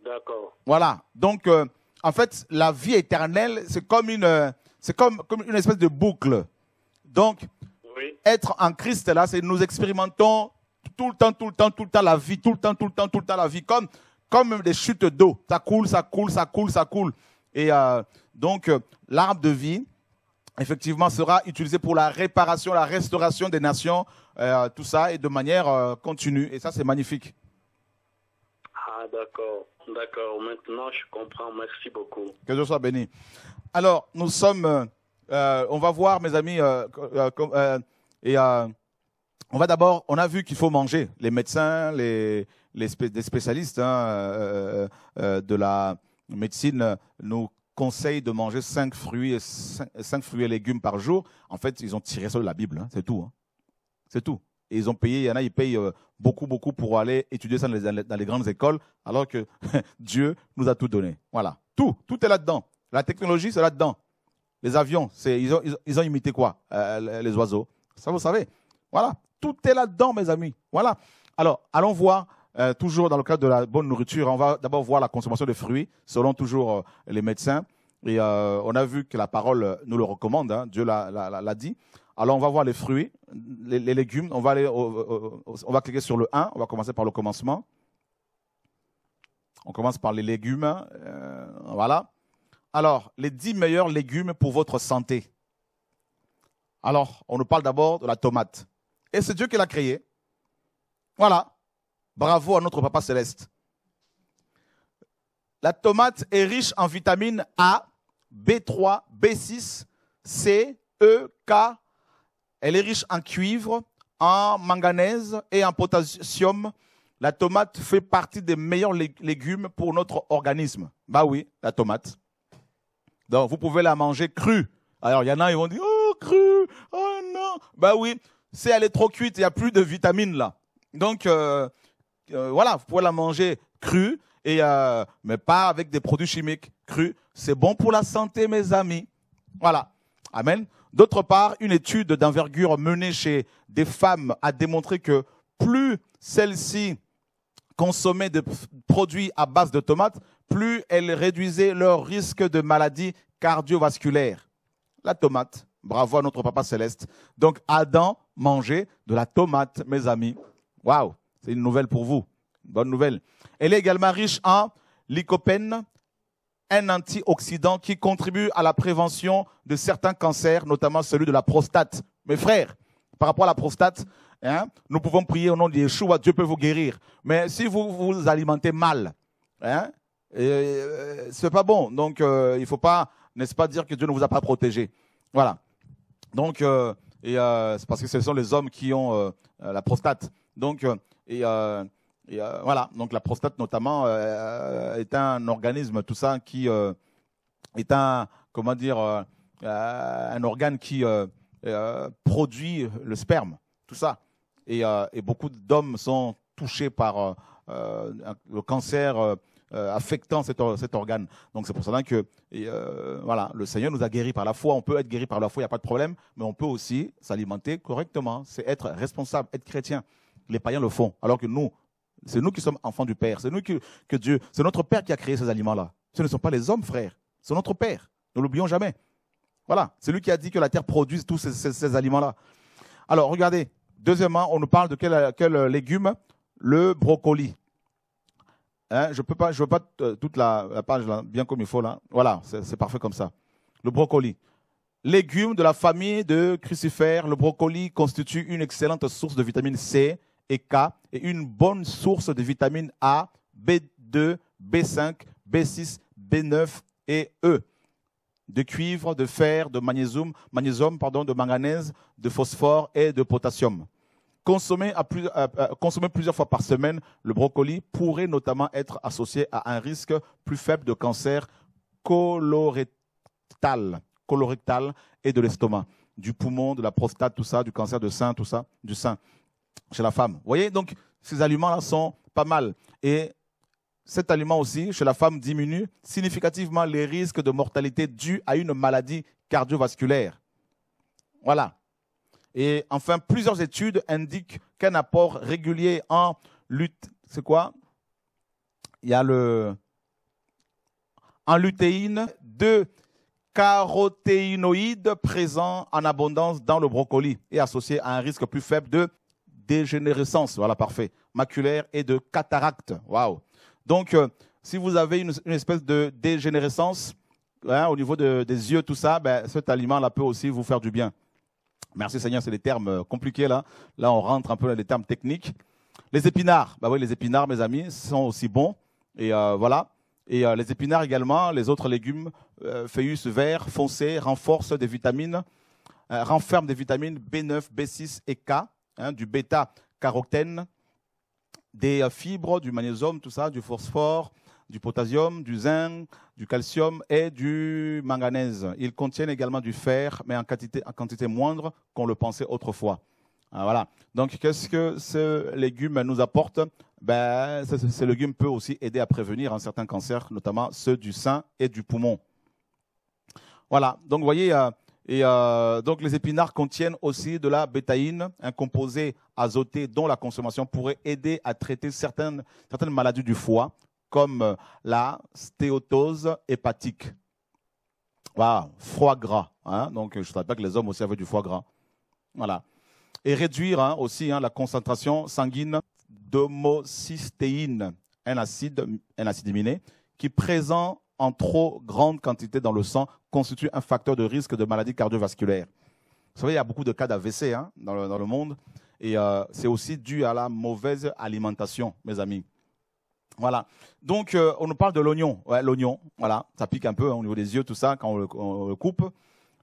D'accord. Voilà. Donc, euh, en fait, la vie éternelle, c'est comme une, euh, c'est comme, comme une espèce de boucle. Donc, être en Christ, là, c'est nous expérimentons tout le temps, tout le temps, tout le temps la vie, tout le temps, tout le temps, tout le temps la vie, comme, comme des chutes d'eau. Ça coule, ça coule, ça coule, ça coule. Et euh, donc, euh, l'arbre de vie, effectivement, sera utilisé pour la réparation, la restauration des nations, euh, tout ça, et de manière euh, continue. Et ça, c'est magnifique. Ah, d'accord, d'accord. Maintenant, je comprends. Merci beaucoup. Que Dieu soit béni. Alors, nous sommes, euh, on va voir, mes amis, et on va d'abord, on a vu qu'il faut manger. Les médecins, les, les spécialistes hein, de la médecine nous conseille de manger cinq fruits et, cinq, fruits et légumes par jour, en fait, ils ont tiré ça de la Bible, hein. c'est tout. Hein. C'est tout. Et ils ont payé, il y en a, ils payent euh, beaucoup, beaucoup pour aller étudier ça dans les, grandes écoles, alors que Dieu nous a tout donné. Voilà. Tout, tout est là-dedans. La technologie, c'est là-dedans. Les avions, c'est, ils, ont, imité quoi euh, Les oiseaux. Ça, vous savez. Voilà. Tout est là-dedans, mes amis. Voilà. Alors, allons voir euh, toujours dans le cadre de la bonne nourriture, on va d'abord voir la consommation de fruits, selon toujours euh, les médecins. Et euh, on a vu que la parole nous le recommande, hein. Dieu l'a dit. Alors on va voir les fruits, les, légumes. On va, aller on va cliquer sur le 1, on va commencer par le commencement. On commence par les légumes. Hein. voilà. Alors, les 10 meilleurs légumes pour votre santé. Alors, on nous parle d'abord de la tomate. Et c'est Dieu qui l'a créée. Voilà. Bravo à notre Papa Céleste. La tomate est riche en vitamines A, B3, B6, C, E, K. Elle est riche en cuivre, en manganèse et en potassium. La tomate fait partie des meilleurs légumes pour notre organisme. Bah oui, la tomate. Donc vous pouvez la manger crue. Alors il y en a, ils vont dire, oh crue, oh non. Bah oui, si elle est trop cuite, il n'y a plus de vitamines là. Donc euh, euh, voilà, vous pouvez la manger crue, et, euh, mais pas avec des produits chimiques crus. C'est bon pour la santé, mes amis. Voilà. Amen. D'autre part, une étude d'envergure menée chez des femmes a démontré que plus celles-ci consommaient de produits à base de tomates, plus elles réduisaient leur risque de maladies cardiovasculaires. La tomate. Bravo à notre Papa Céleste. Donc, Adam mangeait de la tomate, mes amis. Waouh! C'est une nouvelle pour vous. bonne nouvelle. Elle est également riche en lycopène, un antioxydant qui contribue à la prévention de certains cancers, notamment celui de la prostate. Mes frères, par rapport à la prostate, hein, nous pouvons prier au nom de Yeshua, Dieu peut vous guérir. Mais si vous vous alimentez mal, hein, euh, c'est pas bon. Donc il euh, il faut pas, n'est-ce pas, dire que Dieu ne vous a pas protégé. Voilà. Donc euh, c'est parce que ce sont les hommes qui ont la prostate. Donc et, euh, euh, voilà, donc la prostate notamment euh, est un organisme, tout ça, qui est un, comment dire, un organe qui produit le sperme, tout ça. Et, beaucoup d'hommes sont touchés par le cancer. affectant cet, organe. Donc c'est pour cela que voilà, le Seigneur nous a guéris par la foi. On peut être guéri par la foi, il n'y a pas de problème, mais on peut aussi s'alimenter correctement. C'est être responsable, être chrétien les païens le font, alors que nous, c'est nous qui sommes enfants du Père, c'est nous que, Dieu, c'est notre Père qui a créé ces aliments-là. Ce ne sont pas les hommes, frères, c'est notre Père. Nous l'oublions jamais. Voilà, c'est lui qui a dit que la terre produise tous ces, aliments-là. Alors, regardez, deuxièmement, on nous parle de quel, légume Le brocoli. Hein, je ne peux pas, je veux pas euh, toute la, page bien comme il faut là. Voilà, c'est parfait comme ça. Le brocoli. Légume de la famille de crucifères, le brocoli constitue une excellente source de vitamine C, et K et une bonne source de vitamines A, B2, B5, B6, B9 et E, de cuivre, de fer, de magnésium, magnésium pardon, de manganèse, de phosphore et de potassium. Consommer, plusieurs fois par semaine le brocoli pourrait notamment être associé à un risque plus faible de cancer colorectal, colorectal et de l'estomac, du poumon, de la prostate, tout ça, du cancer de sein, tout ça, du sein chez la femme. Vous voyez, donc ces aliments-là sont pas mal. Et cet aliment aussi, chez la femme, diminue significativement les risques de mortalité dus à une maladie cardiovasculaire. Voilà. Et enfin, plusieurs études indiquent qu'un apport régulier en lutte, c'est quoi Il y a le en lutéine, deux carotéinoïdes présents en abondance dans le brocoli et associé à un risque plus faible de dégénérescence, voilà, parfait, maculaire et de cataracte. Waouh. Donc, euh, si vous avez une, espèce de dégénérescence hein, au niveau des yeux, tout ça, ben, cet aliment-là peut aussi vous faire du bien. Merci Seigneur, c'est des termes euh, compliqués là. Là, on rentre un peu dans les termes techniques. Les épinards, bah oui, les épinards, mes amis, sont aussi bons. Et euh, voilà. Et les épinards également, les autres légumes, fœus, feuillus verts, foncés, renforcent des vitamines, renferment des vitamines B9, B6 et K. Hein, du bêta-carotène, des euh, fibres, du magnésium, tout ça, du phosphore, du potassium, du zinc, du calcium et du manganèse. Ils contiennent également du fer, mais en quantité, moindre qu'on le pensait autrefois. Ah, voilà. Donc, qu'est-ce que ce légume nous apporte ben, ce, Ces légumes peuvent aussi aider à prévenir un certains cancers, notamment ceux du sein et du poumon. Voilà. Donc, vous voyez, euh, et euh, donc les épinards contiennent aussi de la bétaïne, un composé azoté dont la consommation pourrait aider à traiter certaines, maladies du foie, comme euh, la stéotose hépatique. Voilà, foie gras. Hein. donc je ne savais pas que les hommes aussi avaient du foie gras. Voilà. Et réduire hein, aussi hein, la concentration sanguine d'homocystéine, un acide, un acide qui est présent en trop grande quantité dans le sang constitue un facteur de risque de maladie cardiovasculaire. Vous savez, il y a beaucoup de cas d'AVC hein, dans, le, monde. Et euh, c'est aussi dû à la mauvaise alimentation, mes amis. Voilà. Donc, euh, on nous parle de l'oignon. l'oignon, voilà. Ça pique un peu hein, au niveau des yeux, tout ça, quand on le, coupe.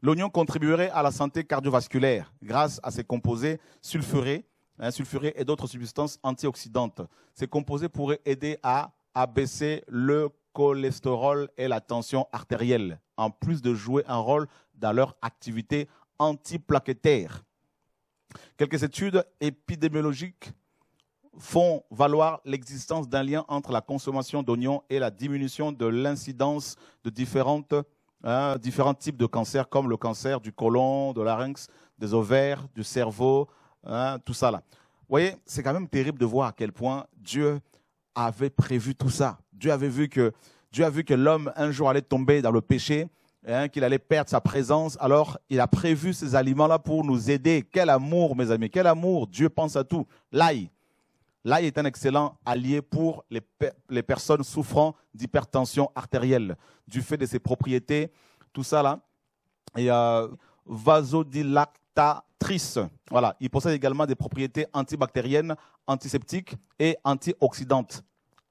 L'oignon contribuerait à la santé cardiovasculaire grâce à ses composés sulfurés, hein, sulfurés et d'autres substances antioxydantes. Ces composés pourraient aider à abaisser le cholestérol et la tension artérielle en plus de jouer un rôle dans leur activité antiplaquetaire, Quelques études épidémiologiques font valoir l'existence d'un lien entre la consommation d'oignons et la diminution de l'incidence de hein, différents types de cancers, comme le cancer du côlon, de larynx, des ovaires, du cerveau, hein, tout ça Vous voyez, c'est quand même terrible de voir à quel point Dieu avait prévu tout ça. Dieu avait vu que Dieu a vu que l'homme un jour allait tomber dans le péché, hein, qu'il allait perdre sa présence. Alors, il a prévu ces aliments-là pour nous aider. Quel amour, mes amis, quel amour. Dieu pense à tout. L'ail. L'ail est un excellent allié pour les, personnes souffrant d'hypertension artérielle, du fait de ses propriétés, tout ça là. Et euh, vasodilactatrice. Voilà, il possède également des propriétés antibactériennes, antiseptiques et antioxydantes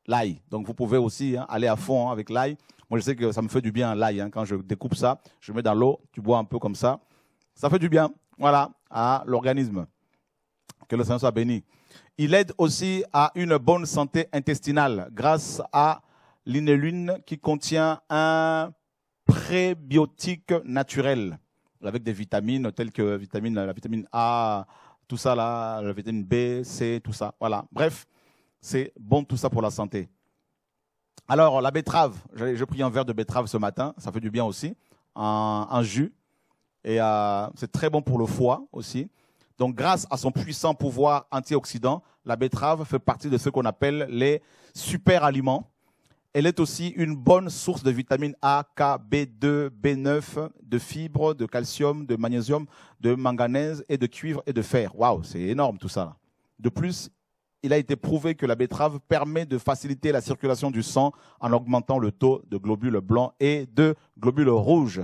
l'ail. Donc vous pouvez aussi hein, aller à fond hein, avec l'ail. Moi je sais que ça me fait du bien l'ail. Hein. quand je découpe ça, je mets dans l'eau, tu bois un peu comme ça. Ça fait du bien, voilà, à l'organisme. Que le Seigneur soit béni. Il aide aussi à une bonne santé intestinale grâce à l'inuline qui contient un prébiotique naturel avec des vitamines telles que la vitamine A, tout ça là, la vitamine B, C, tout ça. Voilà. Bref, c'est bon tout ça pour la santé. Alors, la betterave, j'ai pris un verre de betterave ce matin, ça fait du bien aussi, un, jus. Et euh, c'est très bon pour le foie aussi. Donc, grâce à son puissant pouvoir antioxydant, la betterave fait partie de ce qu'on appelle les super-aliments. Elle est aussi une bonne source de vitamines A, K, B2, B9, de fibres, de calcium, de magnésium, de manganèse et de cuivre et de fer. Waouh, c'est énorme tout ça. De plus, il a été prouvé que la betterave permet de faciliter la circulation du sang en augmentant le taux de globules blancs et de globules rouges.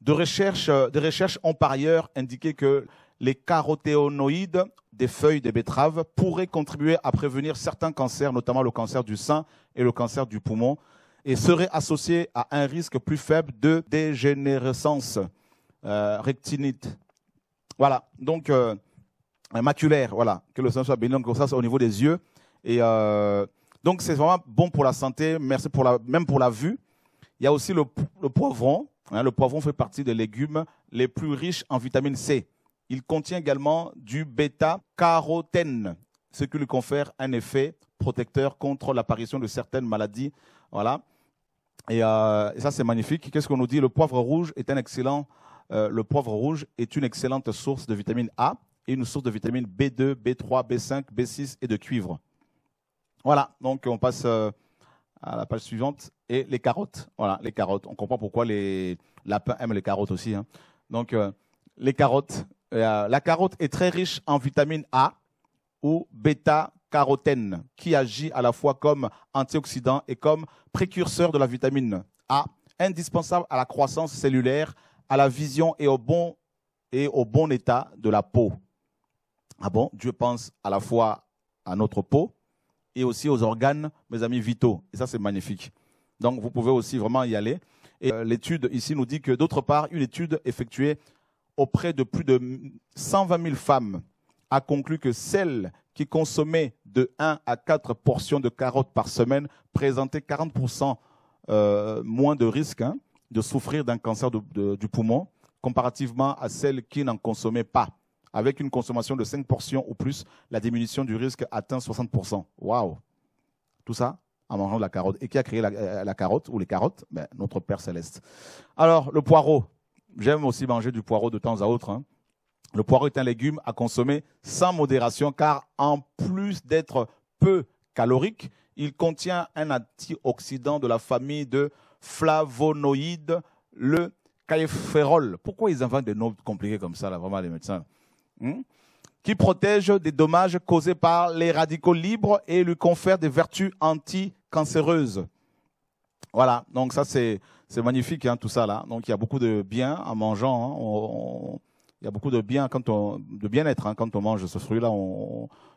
De recherches, euh, des recherches ont par ailleurs indiqué que les carotéonoïdes des feuilles des betteraves pourraient contribuer à prévenir certains cancers, notamment le cancer du sein et le cancer du poumon, et seraient associés à un risque plus faible de dégénérescence euh, rectinite. Voilà, donc euh, maculaire, voilà, que le sang soit béni. Donc ça, c'est au niveau des yeux. Et euh, donc c'est vraiment bon pour la santé. Merci pour la, même pour la vue. Il y a aussi le, poivron. Hein. le poivron fait partie des légumes les plus riches en vitamine C. Il contient également du bêta-carotène, ce qui lui confère un effet protecteur contre l'apparition de certaines maladies. Voilà. Et, euh, ça, c'est magnifique. Qu'est-ce qu'on nous dit Le poivre rouge est un excellent. Euh, le poivre rouge est une excellente source de vitamine A et une source de vitamine B2, B3, B5, B6 et de cuivre. Voilà, donc on passe euh, à la page suivante. Et les carottes. Voilà, les carottes. On comprend pourquoi les lapins aiment les carottes aussi. Hein. Donc, euh, les carottes. Euh, la carotte est très riche en vitamine A ou bêta-carotène, qui agit à la fois comme antioxydant et comme précurseur de la vitamine A, indispensable à la croissance cellulaire, à la vision et au bon, et au bon état de la peau. Ah bon Dieu pense à la fois à notre peau et aussi aux organes, mes amis, vitaux. Et ça, c'est magnifique. Donc, vous pouvez aussi vraiment y aller. Et euh, l'étude ici nous dit que, d'autre part, une étude effectuée auprès de plus de 120 000 femmes a conclu que celles qui consommaient de 1 à 4 portions de carottes par semaine présentaient 40% euh, moins de risque hein, de souffrir d'un cancer du poumon comparativement à celles qui n'en consommaient pas avec une consommation de 5 portions ou plus, la diminution du risque atteint 60%. Waouh Tout ça en mangeant de la carotte. Et qui a créé la, euh, carotte ou les carottes ben, Notre Père Céleste. Alors, le poireau. J'aime aussi manger du poireau de temps à autre. Hein. Le poireau est un légume à consommer sans modération car en plus d'être peu calorique, il contient un antioxydant de la famille de flavonoïdes, le caïférol. Pourquoi ils inventent des noms compliqués comme ça, là, vraiment, les médecins Hmm? qui protège des dommages causés par les radicaux libres et lui confère des vertus anticancéreuses. Voilà, donc ça c'est magnifique hein, tout ça là. Donc il y a beaucoup de bien en mangeant. Hein. il y a beaucoup de bien quand on, de bien-être hein. quand on mange ce fruit là.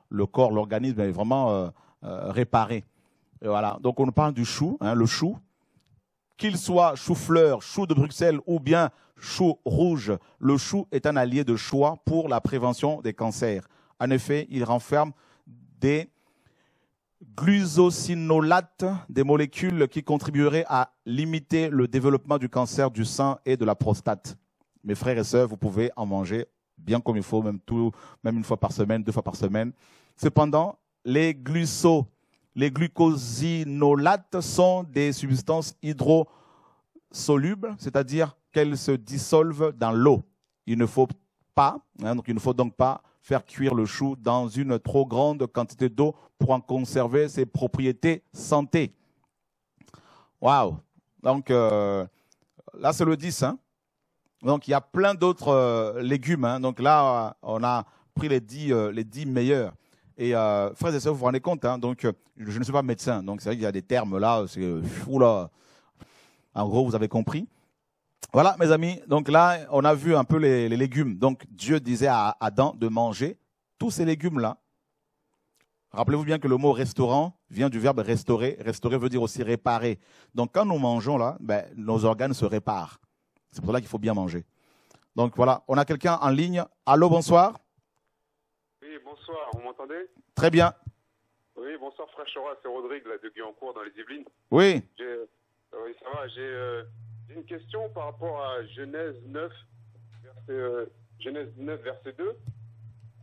le corps, l'organisme est vraiment euh, euh, réparé. voilà. Donc on parle du chou, le chou, qu'il soit chou-fleur, chou de Bruxelles ou bien chou rouge. Le chou est un allié de choix pour la prévention des cancers. En effet, il renferme des glucosinolates, des molécules qui contribueraient à limiter le développement du cancer du sein et de la prostate. Mes frères et sœurs, vous pouvez en manger bien comme il faut, même, une fois par semaine, deux fois par semaine. Cependant, les les glucosinolates sont des substances hydrosolubles, c'est-à-dire qu'elle se dissolve dans l'eau. Il ne faut pas, hein, donc il ne faut donc pas faire cuire le chou dans une trop grande quantité d'eau pour en conserver ses propriétés santé. Waouh Donc euh, là, c'est le 10. Hein. donc il y a plein d'autres euh, légumes. Hein. donc là, on a pris les 10, euh, les meilleurs. Et frères et sœurs, vous vous rendez compte, donc je ne suis pas médecin, donc c'est vrai qu'il y a des termes là, c'est fou là. En gros, vous avez compris. Voilà, mes amis. Donc là, on a vu un peu les, légumes. Donc Dieu disait à Adam de manger tous ces légumes-là. Rappelez-vous bien que le mot restaurant vient du verbe restaurer. Restaurer veut dire aussi réparer. Donc quand nous mangeons là, ben, nos organes se réparent. C'est pour ça qu'il faut bien manger. Donc voilà, on a quelqu'un en ligne. Allô, bonsoir. Oui, bonsoir, vous m'entendez Très bien. Oui, bonsoir c'est Rodrigue de Guyancourt dans les Yvelines. Oui. Euh, oui, ça va, j'ai euh, j'ai une question par rapport à Genèse 9, verset, euh, Genèse 9, verset 2.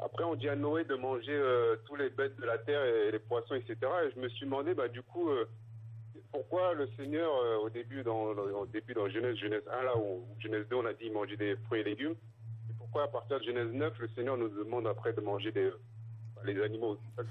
Après, on dit à Noé de manger euh, tous les bêtes de la terre et les poissons, etc. Et je me suis demandé, bah, du coup, euh, pourquoi le Seigneur, au début dans, début dans Genèse, Genèse 1, là, où Genèse 2, on a dit manger des fruits et légumes. Et pourquoi, à partir de Genèse 9, le Seigneur nous demande après de manger des, les animaux. C'est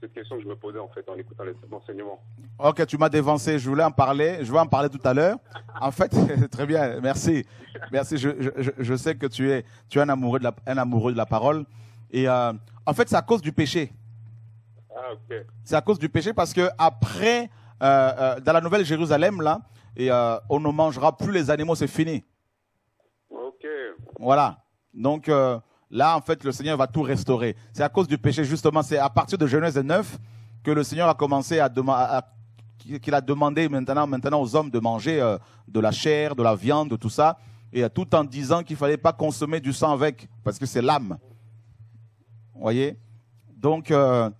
cette question que je me posais en fait en écoutant les enseignements. Ok, tu m'as dévancé. Je voulais en parler. Je vais en parler tout à l'heure. En fait, très bien. Merci, merci. Je, je, je, sais que tu es tu es un amoureux de la un amoureux de la parole. Et euh, en fait, c'est à cause du péché. Ah, C'est à cause du péché parce que après, euh, euh, dans la Nouvelle Jérusalem là, et on ne mangera plus les animaux. C'est fini. Ok. Voilà. Donc Là, en fait, le Seigneur va tout restaurer. C'est à cause du péché, justement. C'est à partir de Genèse 9 que le Seigneur a commencé à, demander qu'il a demandé maintenant, aux hommes de manger euh, de la chair, de la viande, tout ça, et tout en disant qu'il ne fallait pas consommer du sang avec, parce que c'est l'âme. Vous voyez Donc, euh,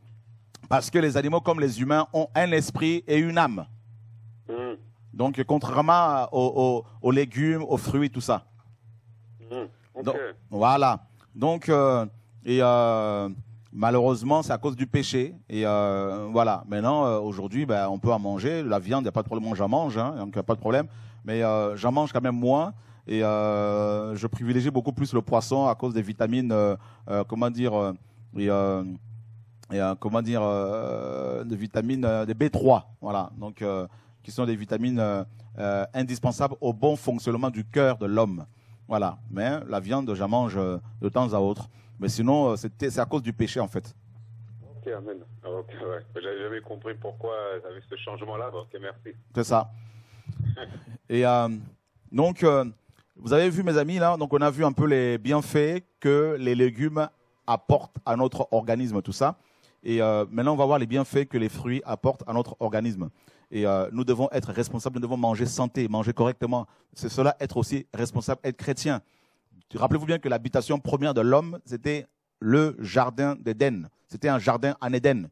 parce que les animaux, comme les humains, ont un esprit et une âme. Mm. Donc, contrairement aux, légumes, aux fruits, tout ça. Mm. Donc, voilà. Donc, euh, et euh, malheureusement, c'est à cause du péché. Et euh, voilà. Maintenant, aujourd'hui, ben, on peut en manger. La viande, il n'y a pas de problème. J'en mange, hein, donc il n'y a pas de problème. Mais j'en mange quand même moins. Et je privilégie beaucoup plus le poisson à cause des vitamines, comment dire, comment dire, des vitamines, des B3, voilà. Donc, qui sont des vitamines indispensables au bon fonctionnement du cœur de l'homme. Voilà. Mais la viande, j'en mange euh, de temps à autre. Mais sinon, euh, c'est à cause du péché, en fait. Ok, amen. Ah, ouais. J'avais jamais compris pourquoi avait ce changement-là. Ok, merci. C'est ça. Et euh, donc, vous avez vu, mes amis, là, donc on a vu un peu les bienfaits que les légumes apportent à notre organisme, tout ça. Et maintenant, on va voir les bienfaits que les fruits apportent à notre organisme. Et euh, nous devons être responsables, nous devons manger santé, manger correctement. C'est cela, être aussi responsable, être chrétien. Rappelez-vous bien que l'habitation première de l'homme, c'était le jardin d'Éden. C'était un jardin en Éden.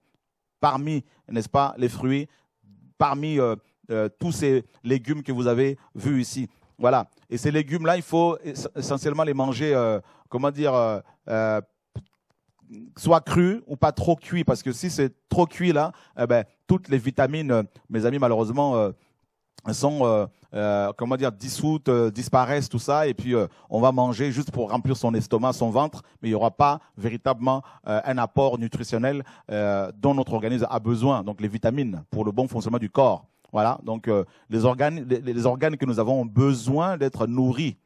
Parmi, n'est-ce pas, les fruits, parmi euh, euh, tous ces légumes que vous avez vus ici. Voilà. Et ces légumes-là, il faut essentiellement les manger, comment dire, soit cru ou pas trop cuit, parce que si c'est trop cuit là, eh ben, toutes les vitamines, euh, mes amis, malheureusement, euh, sont euh, comment dire dissoutes, disparaissent tout ça et puis on va manger juste pour remplir son estomac, son ventre, mais il n'y aura pas véritablement un apport nutritionnel dont notre organisme a besoin. Donc les vitamines pour le bon fonctionnement du corps. Voilà. Donc les organes, organes que nous avons ont besoin d'être nourris.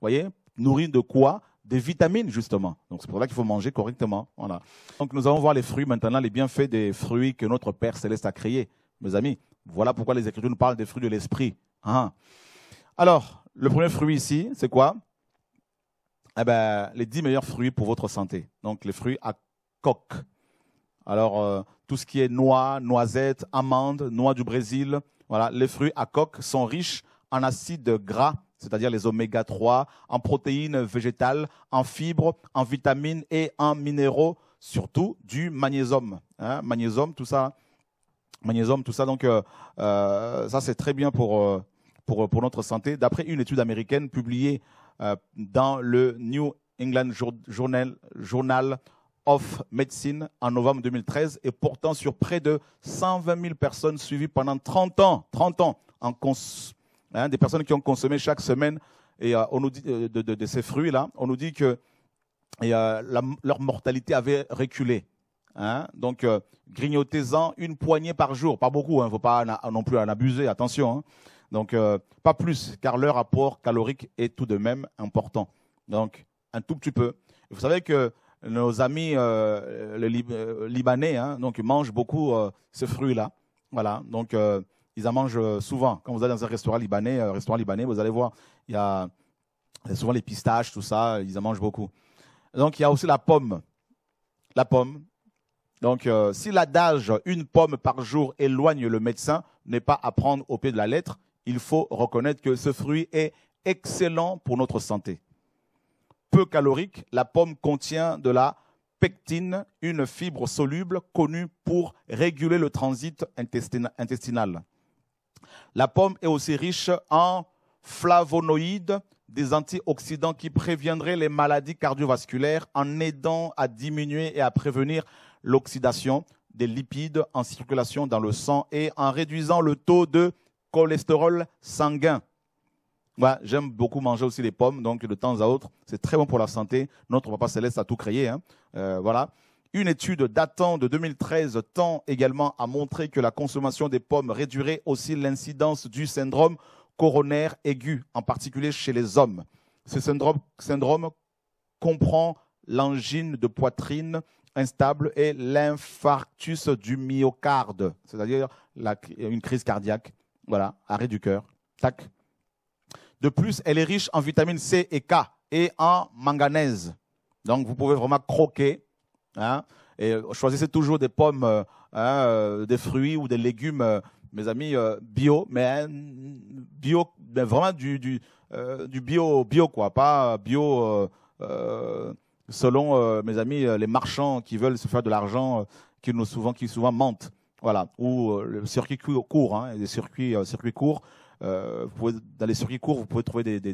voyez, nourris de quoi des vitamines, justement. Donc, c'est pour ça qu'il faut manger correctement. Voilà. Donc, nous allons voir les fruits maintenant, les bienfaits des fruits que notre Père Céleste a créés. Mes amis, voilà pourquoi les Écritures nous parlent des fruits de l'esprit. Hein. Alors, le premier fruit ici, c'est quoi Eh ben, les dix meilleurs fruits pour votre santé. Donc, les fruits à coque. Alors, euh, tout ce qui est noix, noisettes, amandes, noix du Brésil, voilà, les fruits à coque sont riches en acides gras c'est-à-dire les oméga 3, en protéines végétales, en fibres, en vitamines et en minéraux, surtout du magnésium. Hein, magnésium, tout ça. Magnésium, tout ça. Donc, euh, euh, ça, c'est très bien euh, pour, pour, notre santé. D'après une étude américaine publiée dans le New England Journal, of Medicine en novembre 2013 et portant sur près de 120 000 personnes suivies pendant 30 ans, 30 ans en, cons Hein, des personnes qui ont consommé chaque semaine et, euh, on nous dit, euh, de, ces fruits-là, on nous dit que euh, leur mortalité avait reculé. Hein. donc, grignotez-en une poignée par jour, pas beaucoup, il hein, ne faut pas non plus en abuser, attention. Donc, pas plus, car leur apport calorique est tout de même important. Donc, un tout petit peu. Vous savez que nos amis Libanais donc, mangent beaucoup ces fruits là Voilà, donc ils en mangent euh, souvent. Quand vous allez dans un restaurant libanais, un euh, restaurant libanais, vous allez voir, il y a souvent les pistaches, tout ça, ils en mangent beaucoup. Donc il y a aussi la pomme. La pomme. Donc euh, si l'adage une pomme par jour éloigne le médecin n'est pas à prendre au pied de la lettre, il faut reconnaître que ce fruit est excellent pour notre santé. Peu calorique, la pomme contient de la pectine, une fibre soluble connue pour réguler le transit intestinal. La pomme est aussi riche en flavonoïdes, des antioxydants qui préviendraient les maladies cardiovasculaires en aidant à diminuer et à prévenir l'oxydation des lipides en circulation dans le sang et en réduisant le taux de cholestérol sanguin. J'aime beaucoup manger aussi les pommes, donc de temps à autre, c'est très bon pour la santé. Notre Papa Céleste a tout créé. Hein. Euh, voilà. Une étude datant de 2013 tend également à montrer que la consommation des pommes réduirait aussi l'incidence du syndrome coronaire aigu, en particulier chez les hommes. Ce syndrome, comprend l'angine de poitrine instable et l'infarctus du myocarde, c'est-à-dire une crise cardiaque, voilà, arrêt du cœur. De plus, elle est riche en vitamine C et K et en manganèse. Donc vous pouvez vraiment croquer Hein. et euh, choisissez toujours des pommes, euh, hein, euh, des fruits ou des légumes, mes amis, bio, mais bio, vraiment du, bio, bio quoi, pas bio selon mes amis les marchands qui veulent se faire de l'argent, qui nous souvent, souvent mentent, voilà, ou le circuit court, hein, des circuits, circuits courts euh, dans les pouvez courts, vous pouvez trouver des,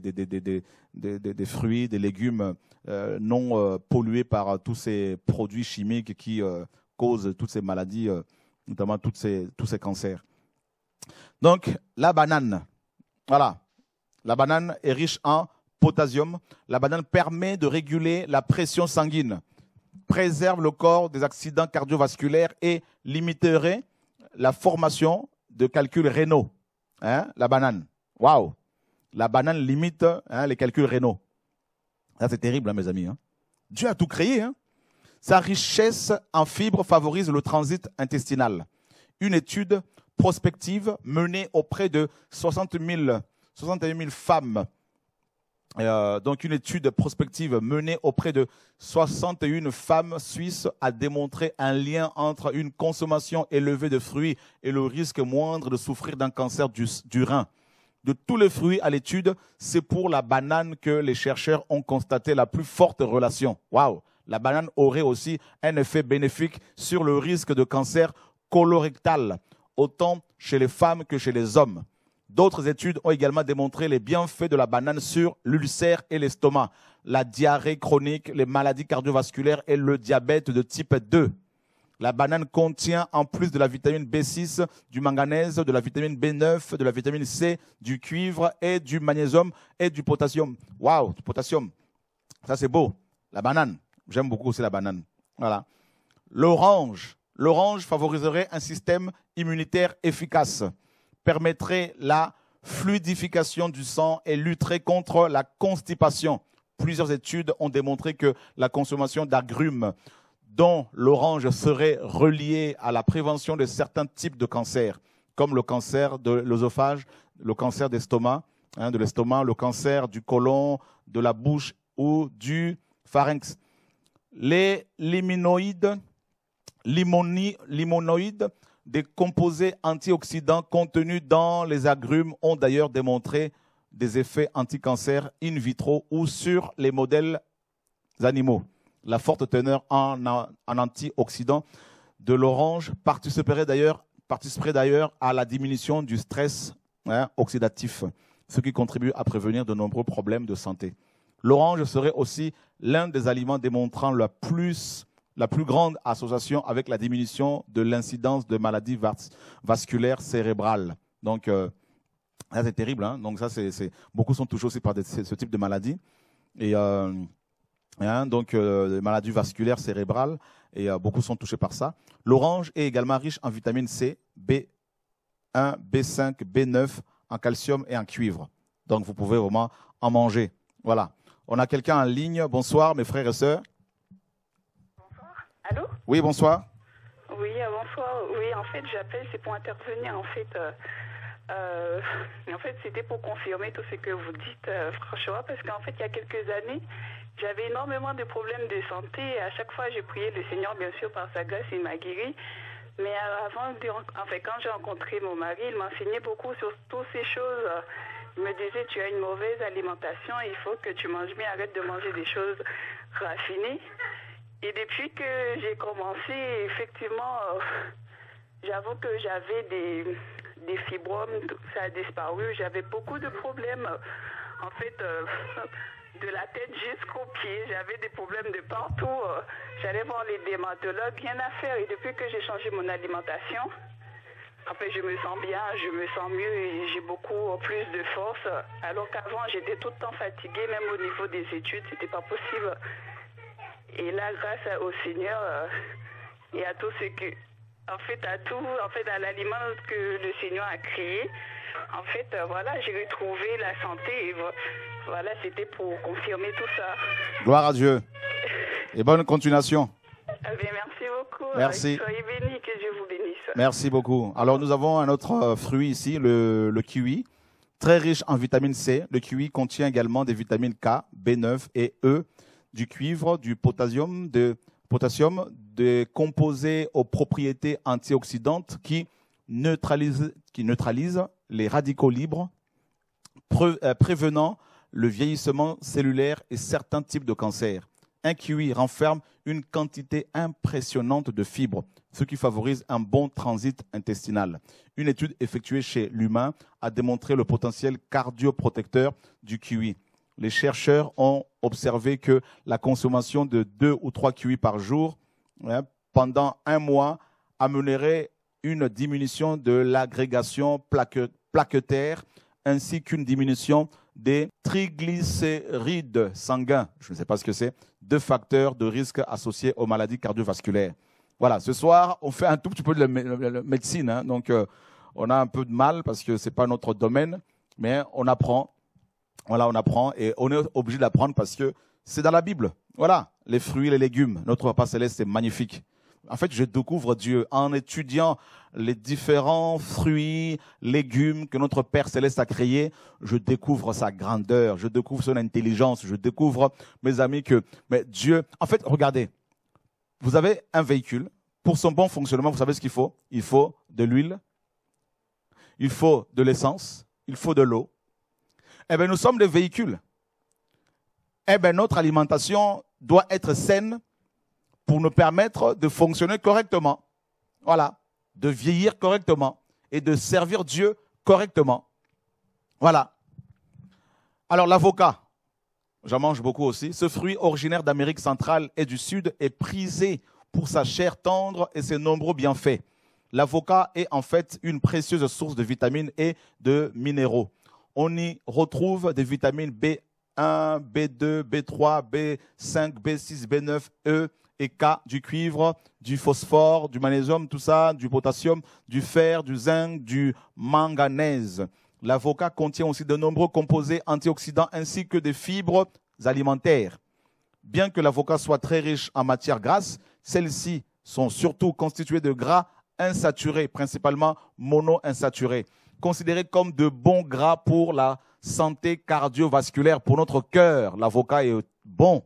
fruits, des légumes euh, non euh, pollués par tous ces produits chimiques qui causent toutes ces maladies, notamment tous ces cancers. Donc, la banane. Voilà. La banane est riche en potassium. La banane permet de réguler la pression sanguine, préserve le corps des accidents cardiovasculaires et limiterait la formation de calculs rénaux. Hein? la banane. Waouh La banane limite hein, les calculs rénaux. c'est terrible, hein, mes amis. Dieu a tout créé. Sa richesse en fibres favorise le transit intestinal. Une étude prospective menée auprès de 60 000, 61 000 femmes euh, donc une étude prospective menée auprès de 61 femmes suisses a démontré un lien entre une consommation élevée de fruits et le risque moindre de souffrir d'un cancer du, du rein. De tous les fruits à l'étude, c'est pour la banane que les chercheurs ont constaté la plus forte relation. Waouh La banane aurait aussi un effet bénéfique sur le risque de cancer colorectal, autant chez les femmes que chez les hommes. D'autres études ont également démontré les bienfaits de la banane sur l'ulcère et l'estomac, la diarrhée chronique, les maladies cardiovasculaires et le diabète de type 2. La banane contient, en plus de la vitamine B6, du manganèse, de la vitamine B9, de la vitamine C, du cuivre et du magnésium et du potassium. Waouh, du potassium. Ça, c'est beau. La banane. J'aime beaucoup aussi la banane. Voilà. L'orange. L'orange favoriserait un système immunitaire efficace permettrait la fluidification du sang et lutterait contre la constipation. Plusieurs études ont démontré que la consommation d'agrumes dont l'orange serait reliée à la prévention de certains types de cancers, comme le cancer de l'œsophage, le cancer hein, de l'estomac, le cancer du côlon, de la bouche ou du pharynx. Les liminoïdes, limonoïdes des composés antioxydants contenus dans les agrumes ont d'ailleurs démontré des effets anticancers in vitro ou sur les modèles animaux. La forte teneur en, antioxydants de l'orange participerait d'ailleurs à la diminution du stress hein, oxydatif, ce qui contribue à prévenir de nombreux problèmes de santé. L'orange serait aussi l'un des aliments démontrant le plus la plus grande association avec la diminution de l'incidence de maladies vasculaires cérébrales. Donc, euh, c'est terrible. Hein. donc ça, c'est beaucoup sont touchés aussi par ce type de maladie. Et euh, hein, donc, euh, les maladies vasculaires cérébrales. Et beaucoup sont touchés par ça. L'orange est également riche en vitamine C, B1, B5, B9, en calcium et en cuivre. Donc, vous pouvez vraiment en manger. Voilà. On a quelqu'un en ligne. Bonsoir, mes frères et sœurs. Oui, bonsoir. Oui, euh, bonsoir. Oui, en fait, j'appelle, c'est pour intervenir. En fait, euh, euh, en fait, c'était pour confirmer tout ce que vous dites, François, parce qu'en fait, il y a quelques années, j'avais énormément de problèmes de santé. Et à chaque fois, j'ai prié le Seigneur, bien sûr, par sa grâce, il m'a guéri. Mais avant, en fait, quand j'ai rencontré mon mari, il m'enseignait beaucoup sur toutes ces choses. Il me disait, tu as une mauvaise alimentation, il faut que tu manges bien, arrête de manger des choses raffinées. Et depuis que j'ai commencé, effectivement, euh, j'avoue que j'avais des, fibromes, ça a disparu. J'avais beaucoup de problèmes, en fait, euh, de la tête jusqu'aux pieds. J'avais des problèmes de partout. Euh, j'allais voir les dermatologues, rien à faire. Et depuis que j'ai changé mon alimentation, en fait, je me sens bien, je me sens mieux et j'ai beaucoup plus de force. Alors qu'avant, j'étais tout le temps fatiguée, même au niveau des études, c'était pas possible. Et là, grâce au Seigneur et euh, à tout ce que, en fait, à tout, en fait, à l'aliment que le Seigneur a créé, en fait, euh, voilà, j'ai retrouvé la santé. Et voilà, c'était pour confirmer tout ça. Gloire à Dieu. Et bonne continuation. Eh merci beaucoup. Merci. Euh, soyez bénis, que Dieu vous bénisse. Merci beaucoup. Alors, nous avons un autre fruit ici, le, le kiwi. Très riche en vitamine C, le kiwi contient également des vitamines K, B9 et E, du cuivre, du potassium, de potassium, des composés aux propriétés antioxydantes qui neutralisent, qui neutralisent les radicaux libres, euh, prévenant le vieillissement cellulaire et certains types de cancers. Un kiwi renferme une quantité impressionnante de fibres, ce qui favorise un bon transit intestinal. Une étude effectuée chez l'humain a démontré le potentiel cardioprotecteur du kiwi les chercheurs ont observé que la consommation de deux ou trois kiwis par jour hein, pendant un mois amènerait une diminution de l'agrégation plaquetaire ainsi qu'une diminution des triglycérides sanguins. Je ne sais pas ce que c'est. Deux facteurs de risque associés aux maladies cardiovasculaires. Voilà, ce soir, on fait un tout petit peu de médecine. Hein. donc, euh, on a un peu de mal parce que ce n'est pas notre domaine, mais on apprend voilà, on apprend et on est obligé d'apprendre parce que c'est dans la Bible. Voilà, les fruits, les légumes. Notre Père céleste est magnifique. En fait, je découvre Dieu en étudiant les différents fruits, légumes que notre Père céleste a créés. Je découvre sa grandeur, je découvre son intelligence, je découvre, mes amis, que mais Dieu. En fait, regardez, vous avez un véhicule. Pour son bon fonctionnement, vous savez ce qu'il faut Il faut de l'huile, il faut de l'essence, il faut de l'eau, eh bien, nous sommes des véhicules. Eh bien, notre alimentation doit être saine pour nous permettre de fonctionner correctement. Voilà. De vieillir correctement et de servir Dieu correctement. Voilà. Alors, l'avocat, j'en mange beaucoup aussi. Ce fruit originaire d'Amérique centrale et du Sud est prisé pour sa chair tendre et ses nombreux bienfaits. L'avocat est en fait une précieuse source de vitamines et de minéraux on y retrouve des vitamines B1, B2, B3, B5, B6, B9, E et K, du cuivre, du phosphore, du magnésium, tout ça, du potassium, du fer, du zinc, du manganèse. L'avocat contient aussi de nombreux composés antioxydants ainsi que des fibres alimentaires. Bien que l'avocat soit très riche en matières grasses, celles-ci sont surtout constituées de gras insaturés, principalement monoinsaturés considérés comme de bons gras pour la santé cardiovasculaire, pour notre cœur. L'avocat est bon,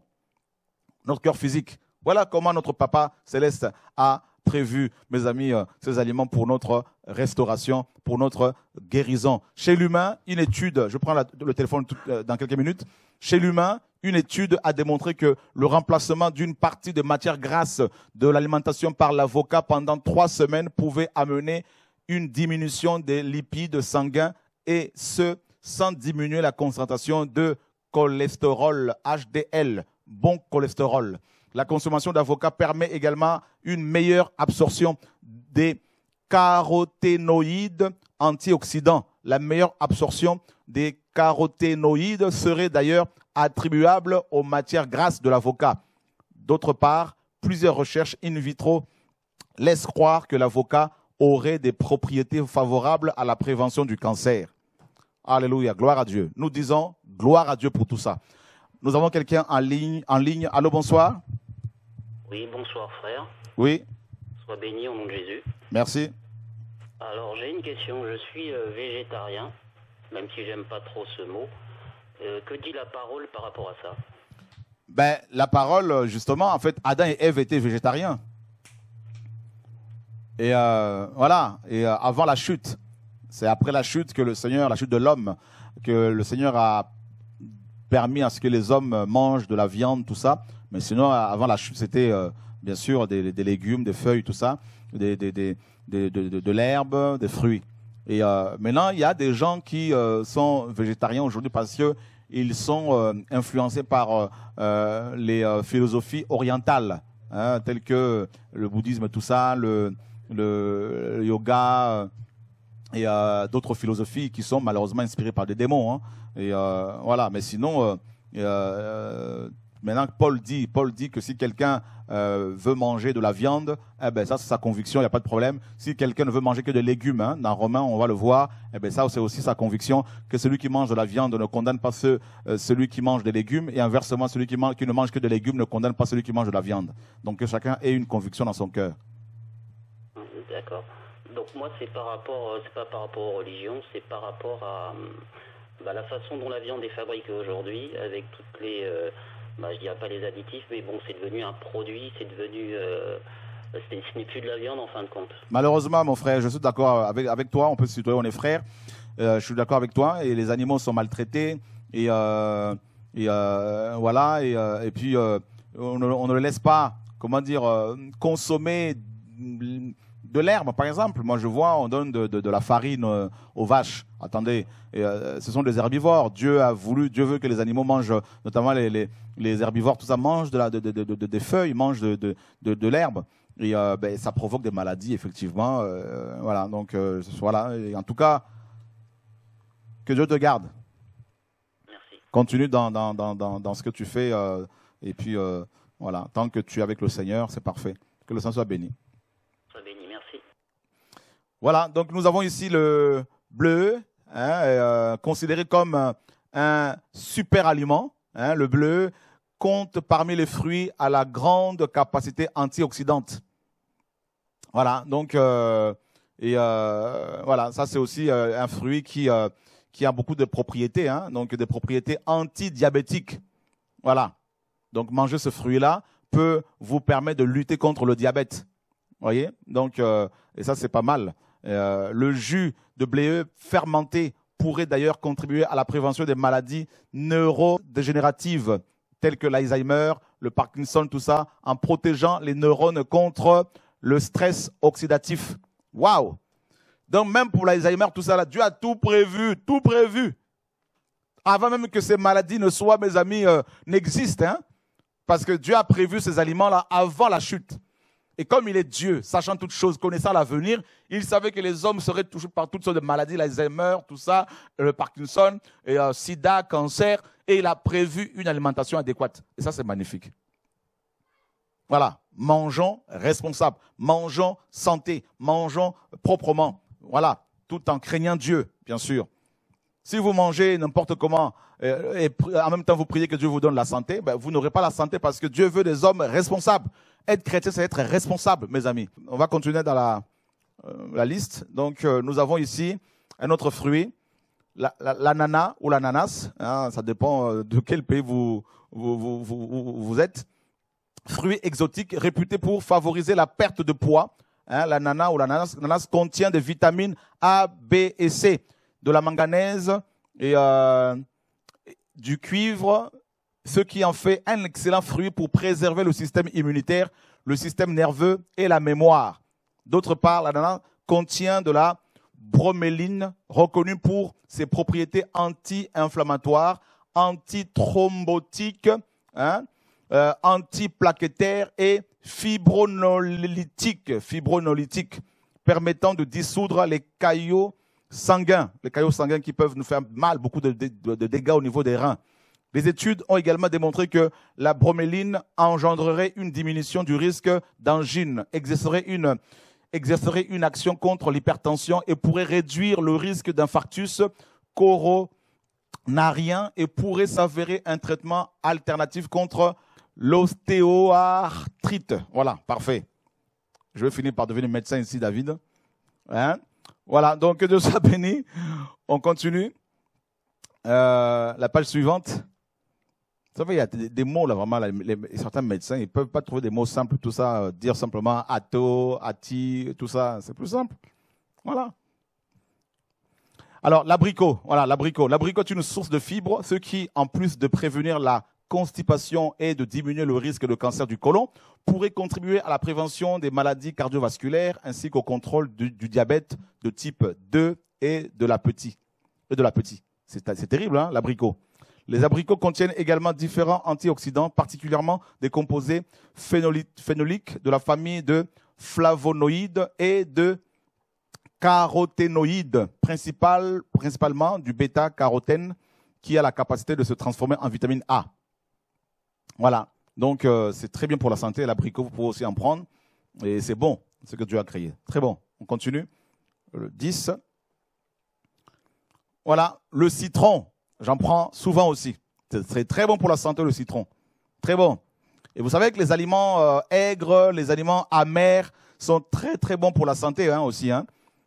notre cœur physique. Voilà comment notre Papa céleste a prévu, mes amis, ces euh, aliments pour notre restauration, pour notre guérison. Chez l'humain, une étude, je prends le téléphone euh, dans quelques minutes, chez l'humain, une étude a démontré que le remplacement d'une partie de matière grasse de l'alimentation par l'avocat pendant trois semaines pouvait amener une diminution des lipides sanguins et ce, sans diminuer la concentration de cholestérol, HDL, bon cholestérol. La consommation d'avocat permet également une meilleure absorption des caroténoïdes antioxydants. La meilleure absorption des caroténoïdes serait d'ailleurs attribuable aux matières grasses de l'avocat. D'autre part, plusieurs recherches in vitro laissent croire que l'avocat aurait des propriétés favorables à la prévention du cancer. Alléluia, gloire à Dieu. Nous disons gloire à Dieu pour tout ça. Nous avons quelqu'un en ligne, en ligne. Allô, bonsoir. Oui, bonsoir frère. Oui. Sois béni au nom de Jésus. Merci. Alors j'ai une question. Je suis euh, végétarien, même si j'aime pas trop ce mot. Euh, que dit la parole par rapport à ça Ben la parole, euh, justement, en fait, Adam et Ève étaient végétariens. Et euh, voilà, et euh, avant la chute, c'est après la chute que le Seigneur, la chute de l'homme, que le Seigneur a permis à ce que les hommes mangent de la viande, tout ça. Mais sinon, avant la chute, c'était euh, bien sûr des, légumes, des feuilles, tout ça, des, des, des de, l'herbe, des fruits. Et euh, maintenant, il y a des gens qui sont végétariens aujourd'hui parce qu'ils ils sont influencés par les philosophies orientales, hein, telles que le bouddhisme, tout ça, le, le, yoga euh, et euh, d'autres philosophies qui sont malheureusement inspirées par des démons. Hein. Euh, voilà. Mais sinon, maintenant Paul dit, Paul dit que si quelqu'un veut manger de la viande, eh ben ça c'est sa conviction, il n'y a pas de problème. Si quelqu'un ne veut manger que des légumes, hein, dans Romain on va le voir, eh ben ça c'est aussi sa conviction que celui qui mange de la viande ne condamne pas celui qui mange des légumes et inversement celui qui, qui ne mange que des légumes ne condamne pas celui qui mange de la viande. Donc que chacun ait une conviction dans son cœur. D'accord. Donc moi, c'est par rapport, euh, c'est pas par rapport aux religions, c'est par rapport à euh, bah, la façon dont la viande est fabriquée aujourd'hui, avec toutes les, euh, bah, je dirais pas les additifs, mais bon, c'est devenu un produit, c'est devenu, euh, ce n'est plus de la viande en fin de compte. Malheureusement, mon frère, je suis d'accord avec, avec toi. On peut se tutoyer, on est frères. je suis d'accord avec toi. Et les animaux sont maltraités. Et, et voilà. Et, et puis on ne, on, ne, laisse pas, comment dire, consommer mm, de l'herbe, par exemple. Moi, je vois, on donne de, la farine euh, aux vaches. Attendez, euh, ce sont des herbivores. Dieu a voulu, Dieu veut que les animaux mangent, notamment les, les, herbivores, tout ça, mangent de la, des feuilles, mangent de, l'herbe. Et euh, ben, ça provoque des maladies, effectivement. voilà, donc, voilà. en tout cas, que Dieu te garde. Merci. Continue dans, ce que tu fais. et puis, voilà, tant que tu es avec le Seigneur, c'est parfait. Que le sang soit béni. Voilà, donc nous avons ici le bleu, hein, euh, considéré comme euh, un super aliment. Hein, le bleu compte parmi les fruits à la grande capacité antioxydante. Voilà, donc euh, et voilà, ça c'est aussi un fruit qui a beaucoup de propriétés, hein, donc des propriétés antidiabétiques. Voilà. Donc manger ce fruit-là peut vous permettre de lutter contre le diabète. Voyez, donc et ça c'est pas mal. Euh, le jus de blé fermenté pourrait d'ailleurs contribuer à la prévention des maladies neurodégénératives telles que l'Alzheimer, le Parkinson, tout ça, en protégeant les neurones contre le stress oxydatif. Waouh Donc même pour l'Alzheimer, tout ça, Dieu a tout prévu, tout prévu. Avant même que ces maladies ne soient, mes amis, euh, n'existent. Hein. parce que Dieu a prévu ces aliments-là avant la chute. Et comme il est Dieu, sachant toutes choses, connaissant l'avenir, il savait que les hommes seraient touchés par toutes sortes de maladies, l'Alzheimer, tout ça, le Parkinson, et, SIDA, euh, sida, cancer, et il a prévu une alimentation adéquate. Et ça, c'est magnifique. Voilà, mangeons responsable, mangeons santé, mangeons proprement. Voilà, tout en craignant Dieu, bien sûr. Si vous mangez n'importe comment euh, et en même temps vous priez que Dieu vous donne la santé, ben, vous n'aurez pas la santé parce que Dieu veut des hommes responsables. Être chrétien, c'est être responsable, mes amis. On va continuer dans la, euh, liste. Donc, euh, nous avons ici un autre fruit, l'ananas la, ou l'ananas. Hein, ça dépend euh, de quel pays vous, êtes. Fruit exotique réputé pour favoriser la perte de poids. Hein, l'ananas ou l'ananas contient des vitamines A, B et C, de la manganèse et du cuivre, ce qui en fait un excellent fruit pour préserver le système immunitaire, le système nerveux et la mémoire. D'autre part, l'ananas contient de la broméline reconnue pour ses propriétés anti-inflammatoires, antithrombotiques, hein, euh, et fibrinolytiques, permettant de dissoudre les caillots sanguins, les caillots sanguins qui peuvent nous faire mal, beaucoup de dégâts au niveau des reins. Les études ont également démontré que la broméline engendrerait une diminution du risque d'angine, exercerait une, exercerait une action contre l'hypertension et pourrait réduire le risque d'infarctus coronarien et pourrait s'avérer un traitement alternatif contre l'ostéoarthrite. Voilà, parfait. Je vais finir par devenir médecin ici, David. Hein voilà, donc que Dieu soit béni. On continue. Euh, la page suivante. Ça il y a des, mots là vraiment. certains médecins, ils peuvent pas trouver des mots simples, tout ça. Euh, dire simplement ato, ati, tout ça, c'est plus simple. Voilà. Alors l'abricot, voilà l'abricot. L'abricot est une source de fibres, ce qui, en plus de prévenir la constipation et de diminuer le risque de cancer du côlon, pourrait contribuer à la prévention des maladies cardiovasculaires ainsi qu'au contrôle du, diabète de type 2 et de la petite. Et de la petite. C'est terrible, hein, l'abricot. Les abricots contiennent également différents antioxydants, particulièrement des composés phénoliques de la famille de flavonoïdes et de caroténoïdes, principalement du bêta-carotène qui a la capacité de se transformer en vitamine A. Voilà. Donc euh, c'est très bien pour la santé. L'abricot, vous pouvez aussi en prendre. Et c'est bon, ce que Dieu a créé. Très bon. On continue. Le 10. Voilà, le citron. J'en prends souvent aussi. C'est très bon pour la santé le citron. Très bon. Et vous savez que les aliments euh, aigres, les aliments amers sont très très bons pour la santé hein, aussi. Hein.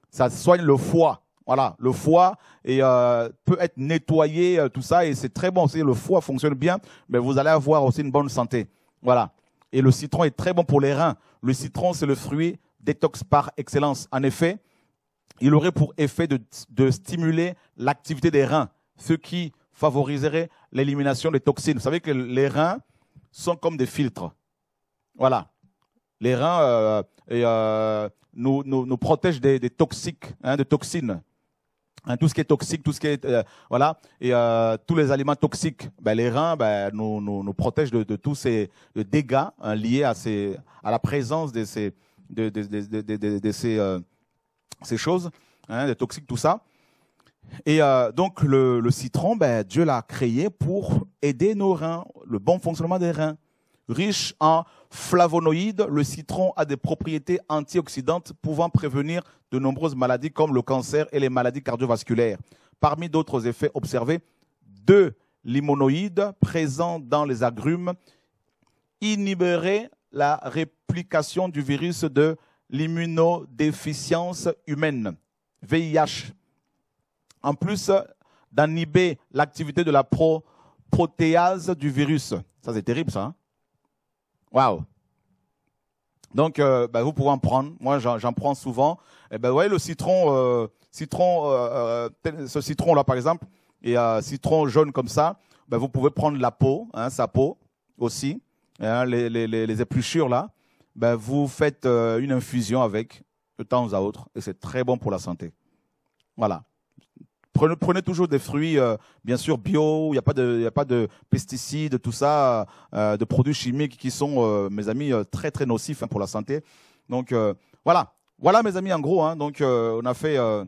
Ça soigne le foie. Voilà, le foie euh, peut être nettoyé, euh, tout ça, et c'est très bon. Si le foie fonctionne bien, mais vous allez avoir aussi une bonne santé. Voilà. Et le citron est très bon pour les reins. Le citron, c'est le fruit détox par excellence. En effet, il aurait pour effet de stimuler l'activité des reins ce qui favoriserait l'élimination des toxines. Vous savez que les reins sont comme des filtres. Voilà. Les reins euh, euh, nous, protègent des, toxiques, hein, des toxines. Hein, tout ce qui est toxique, tout ce qui est euh, voilà, et tous les aliments toxiques, ben, les reins ben, nous, protègent de, tous ces dégâts hein, liés à la présence de ces choses, des toxiques, tout ça. Et euh, donc le, citron, ben, Dieu l'a créé pour aider nos reins, le bon fonctionnement des reins. Riche en flavonoïdes, le citron a des propriétés antioxydantes pouvant prévenir de nombreuses maladies comme le cancer et les maladies cardiovasculaires. Parmi d'autres effets observés, deux limonoïdes présents dans les agrumes inhiberaient la réplication du virus de l'immunodéficience humaine, VIH en plus d'inhiber l'activité de la protéase du virus. Ça, c'est terrible, ça. Hein. Waouh! Donc, euh, bah, vous pouvez en prendre. Moi, j'en prends souvent. Et eh vous ben, voyez le citron, euh, citron, euh, ce citron là, par exemple, et citron jaune comme ça. Ben, vous pouvez prendre la peau, hein, sa peau aussi, hein, les, les, épluchures là. Ben, vous faites une infusion avec de temps à autre, et c'est très bon pour la santé. Voilà. Prenez, toujours des fruits, euh, bien sûr, bio, il n'y a, pas de, de pesticides, tout ça, euh, euh, de produits chimiques qui sont, mes amis, très, très nocifs hein, pour la santé. Donc, voilà. Voilà, mes amis, en gros. Hein. donc, on a fait... on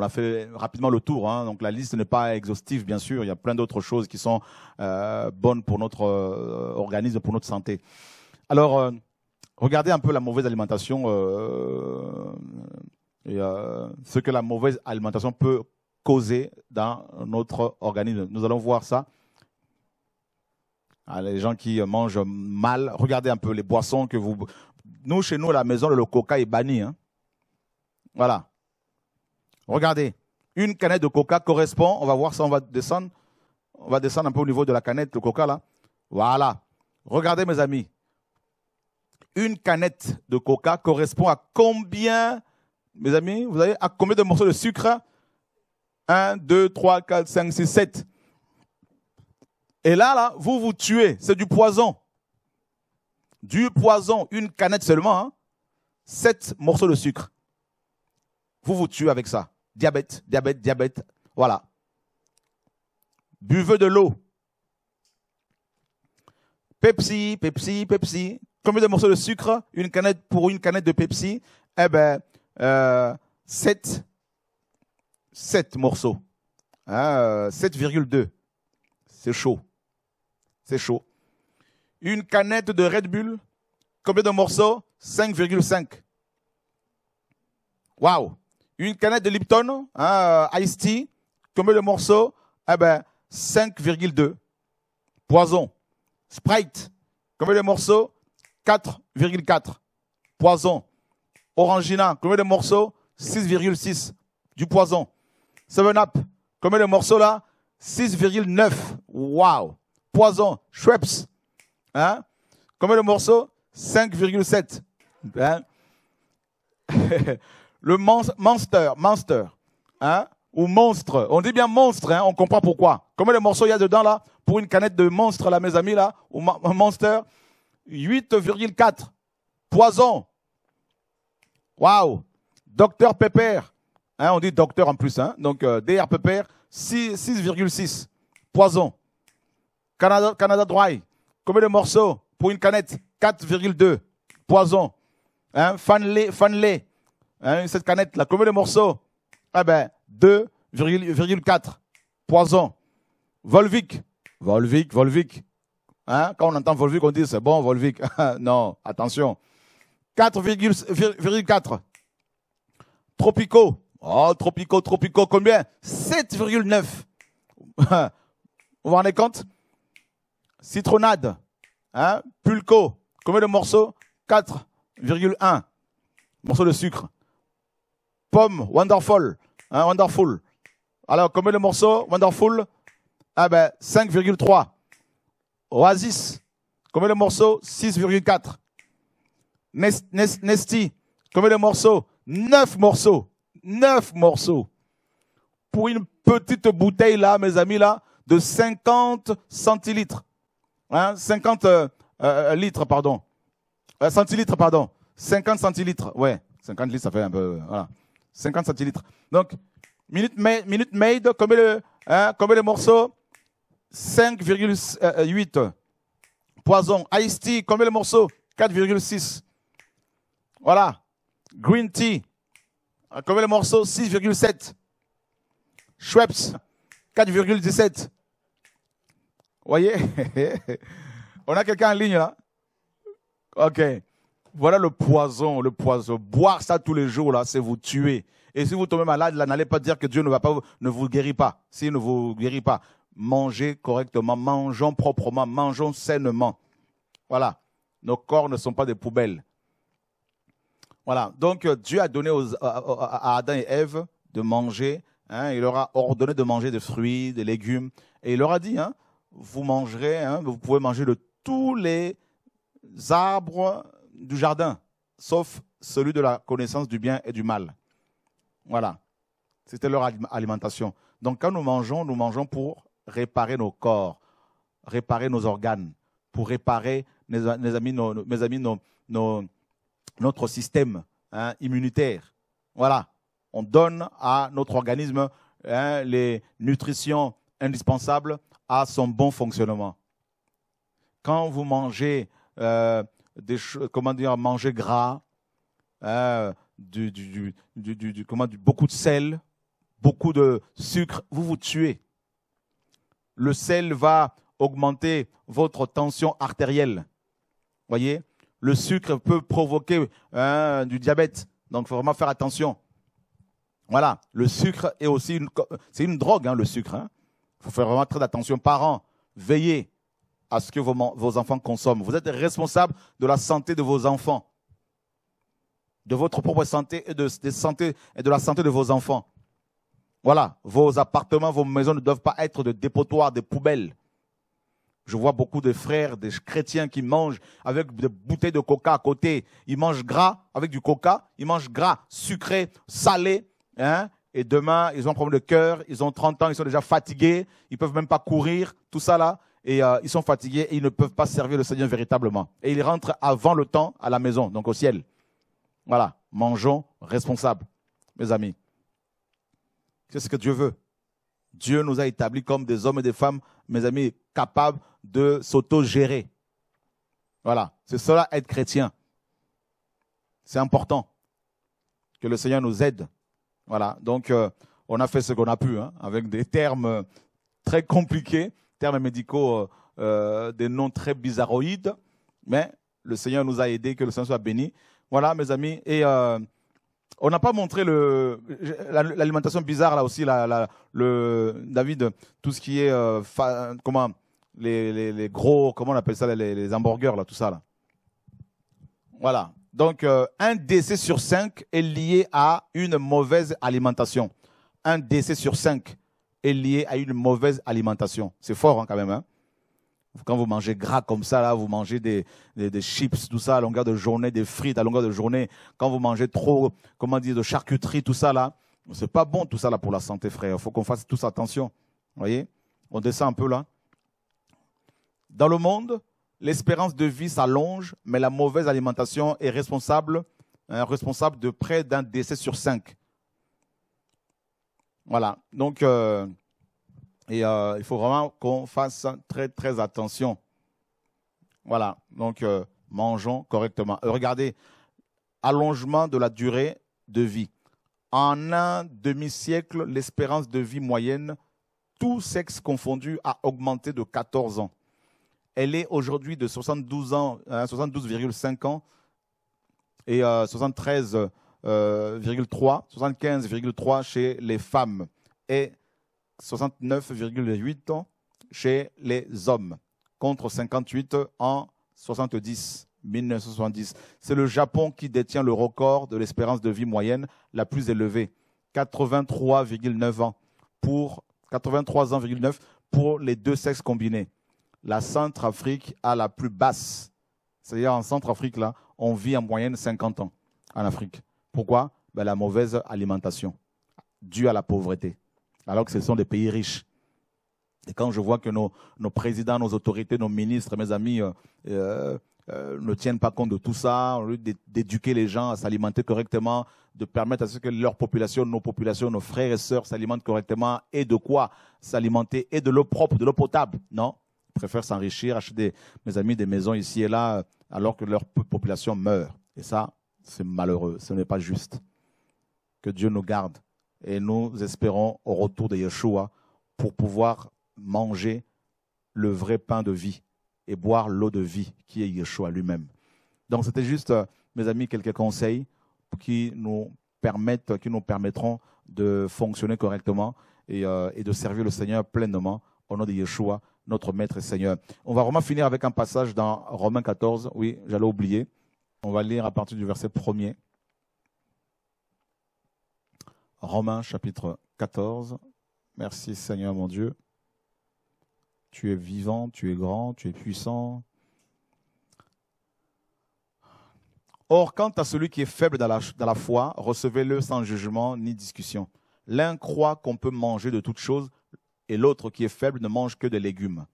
a fait rapidement le tour, hein. donc la liste n'est pas exhaustive, bien sûr. Il y a plein d'autres choses qui sont bonnes pour notre organisme, pour notre santé. Alors, regardez un peu la mauvaise alimentation et, euh, ce que la mauvaise alimentation peut causer dans notre organisme. Nous allons voir ça. Ah, les gens qui mangent mal, regardez un peu les boissons que vous... Nous, chez nous, à la maison, le coca est banni. Hein. voilà. Regardez. Une canette de coca correspond, on va voir ça, on va descendre. On va descendre un peu au niveau de la canette, de coca là. Voilà. Regardez mes amis. Une canette de coca correspond à combien mes amis, vous avez à combien de morceaux de sucre 1, 2, 3, 4, 5, 6, 7. Et là, là, vous vous tuez. C'est du poison. Du poison, une canette seulement. Hein. Sept 7 morceaux de sucre. Vous vous tuez avec ça. Diabète, diabète, diabète. Voilà. Buvez de l'eau. Pepsi, Pepsi, Pepsi. Combien de morceaux de sucre Une canette pour une canette de Pepsi. Eh ben, 7, euh, 7 morceaux. 7,2. Hein, euh, C'est chaud. C'est chaud. Une canette de Red Bull, combien de morceaux 5,5. Waouh Une canette de Lipton, hein, euh, Ice Tea, combien de morceaux Eh ben, 5,2. Poison. Sprite, combien de morceaux 4,4. Poison. Orangina, combien de morceaux 6,6 du poison. Seven Up, combien de morceaux là 6,9. Wow. Poison, Schweppes. Hein combien de morceaux 5,7. Hein? le monster, monster, hein? ou monstre. On dit bien monstre, hein? on comprend pourquoi. Combien de morceaux il y a dedans là Pour une canette de monstre là, mes amis là, ou monster, 8,4. Poison, Waouh Docteur Pepper, hein, on dit docteur en plus, hein, donc DR Pépère, 6,6. Poison. Canada, Canada Dry, combien de morceaux pour une canette 4,2. Poison. Hein, Fanley, hein, cette canette-là, combien de morceaux Eh ben, 2,4. Poison. Volvic, Volvic, Volvic. Hein, quand on entend Volvic, on dit c'est bon, Volvic. non, attention. 4,4. Tropico. Oh, Tropico, Tropico, combien 7,9. vous vous les compte Citronade. Hein? Pulco. Combien de morceaux 4,1. Morceau de sucre. Pomme, Wonderful. Hein, wonderful. Alors, combien de morceaux Wonderful Ah ben, 5,3. Oasis. Combien de morceaux 6,4. Nesti, combien de morceaux Neuf morceaux. Neuf morceaux. Pour une petite bouteille là, mes amis là, de 50 centilitres. Hein, 50 euh, euh, litres, pardon. Euh, centilitres, pardon. 50 centilitres, ouais. 50 litres, ça fait un peu... Euh, voilà. 50 centilitres. Donc, Minute minute made, combien de, hein, combien de morceaux 5,8. Poison. Ice Tea, combien de morceaux 4,6. Voilà. Green Tea. Combien le morceau 6,7. Schweppes. 4,17. Voyez On a quelqu'un en ligne là Ok. Voilà le poison, le poison. Boire ça tous les jours là, c'est vous tuer. Et si vous tombez malade là, n'allez pas dire que Dieu ne va pas, vous, ne vous guérit pas. S'il ne vous guérit pas, mangez correctement, mangeons proprement, mangeons sainement. Voilà. Nos corps ne sont pas des poubelles. Voilà. Donc euh, Dieu a donné à, Adam et Ève de manger. Hein. il leur a ordonné de manger des fruits, des légumes. Et il leur a dit, hein, vous mangerez, hein, vous pouvez manger de tous les arbres du jardin, sauf celui de la connaissance du bien et du mal. Voilà. C'était leur alimentation. Donc quand nous mangeons, nous mangeons pour réparer nos corps, réparer nos organes, pour réparer, mes, amis, amis, nos notre système hein, immunitaire. Voilà, on donne à notre organisme hein, les nutritions indispensables à son bon fonctionnement. Quand vous mangez euh, des comment dire, manger gras, hein, du, comment, beaucoup de sel, beaucoup de sucre, vous vous tuez. Le sel va augmenter votre tension artérielle. Voyez, le sucre peut provoquer hein, du diabète. Donc, il faut vraiment faire attention. Voilà, le sucre est aussi une, c'est une drogue, hein, le sucre. Il hein. faut faire vraiment très attention. Parents, veillez à ce que vos, enfants consomment. Vous êtes responsable de la santé de vos enfants, de votre propre santé et de, santé, et de la santé de vos enfants. Voilà, vos appartements, vos maisons ne doivent pas être de dépotoirs, de poubelles. Je vois beaucoup de frères, des chrétiens qui mangent avec des bouteilles de coca à côté. Ils mangent gras avec du coca, ils mangent gras, sucré, salé. Hein. et demain, ils ont un problème de cœur, ils ont 30 ans, ils sont déjà fatigués, ils ne peuvent même pas courir, tout ça là. Et euh, ils sont fatigués et ils ne peuvent pas servir le Seigneur véritablement. Et ils rentrent avant le temps à la maison, donc au ciel. Voilà, mangeons responsables, mes amis. C'est ce que Dieu veut. Dieu nous a établis comme des hommes et des femmes, mes amis, capables de s'auto-gérer. Voilà, c'est cela être chrétien. C'est important que le Seigneur nous aide. Voilà, donc euh, on a fait ce qu'on a pu, hein, avec des termes euh, très compliqués, termes médicaux, euh, des noms très bizarroïdes, mais le Seigneur nous a aidés, que le Seigneur soit béni. Voilà, mes amis, et on n'a pas montré l'alimentation bizarre là aussi, le David, tout ce qui est comment les, gros, comment on appelle ça, les, hamburgers, là, tout ça. Là. Voilà. Donc, euh, un décès sur cinq est lié à une mauvaise alimentation. Un décès sur cinq est lié à une mauvaise alimentation. C'est fort hein, quand même. Hein. quand vous mangez gras comme ça, là, vous mangez des, des, chips, tout ça, à longueur de journée, des frites à longueur de journée. Quand vous mangez trop, comment dire, de charcuterie, tout ça, là, c'est pas bon tout ça là pour la santé, frère. Il faut qu'on fasse tous attention. Vous voyez On descend un peu là. Dans le monde, l'espérance de vie s'allonge, mais la mauvaise alimentation est responsable, hein, de près d'un décès sur cinq. Voilà. Donc, euh, euh, il faut vraiment qu'on fasse très, très attention. Voilà. Donc, euh, mangeons correctement. Regardez, allongement de la durée de vie. En un demi-siècle, l'espérance de vie moyenne, tout sexe confondu a augmenté de 14 ans. Elle est aujourd'hui de 72 ans, 72,5 hein, ans et 73,3, euh, 75,3 euh, chez les femmes et 69,8 ans chez les hommes, contre 58 en 70, 1970. C'est le Japon qui détient le record de l'espérance de vie moyenne la plus élevée, 83,9 ans pour 83 pour les deux sexes combinés la Centrafrique a la plus basse. C'est-à-dire en Centrafrique, là, on vit en moyenne 50 ans en Afrique. Pourquoi ben, La mauvaise alimentation due à la pauvreté, alors que ce sont des pays riches. Et quand je vois que nos, présidents, nos autorités, nos ministres, mes amis, euh, euh, euh, ne tiennent pas compte de tout ça, au lieu d'éduquer les gens à s'alimenter correctement, de permettre à ce que leur population, nos populations, nos frères et sœurs s'alimentent correctement, et de quoi s'alimenter, et de l'eau propre, de l'eau potable, non préfèrent s'enrichir, acheter des, mes amis des maisons ici et là, alors que leur population meurt. Et ça, c'est malheureux, ce n'est pas juste. Que Dieu nous garde. Et nous espérons au retour de Yeshua pour pouvoir manger le vrai pain de vie et boire l'eau de vie qui est Yeshua lui-même. Donc c'était juste, euh, mes amis, quelques conseils qui nous permettent, qui nous permettront de fonctionner correctement et euh, de servir le Seigneur pleinement au nom de Yeshua notre Maître et Seigneur. On va vraiment finir avec un passage dans Romains 14. Oui, j'allais oublier. On va lire à partir du verset 1er. Romains chapitre 14. Merci Seigneur mon Dieu. Tu es vivant, tu es grand, tu es puissant. Or, quant à celui qui est faible dans la, dans la foi, recevez-le sans jugement ni discussion. L'un croit qu'on peut manger de toutes choses, et l'autre qui est faible ne mange que des légumes.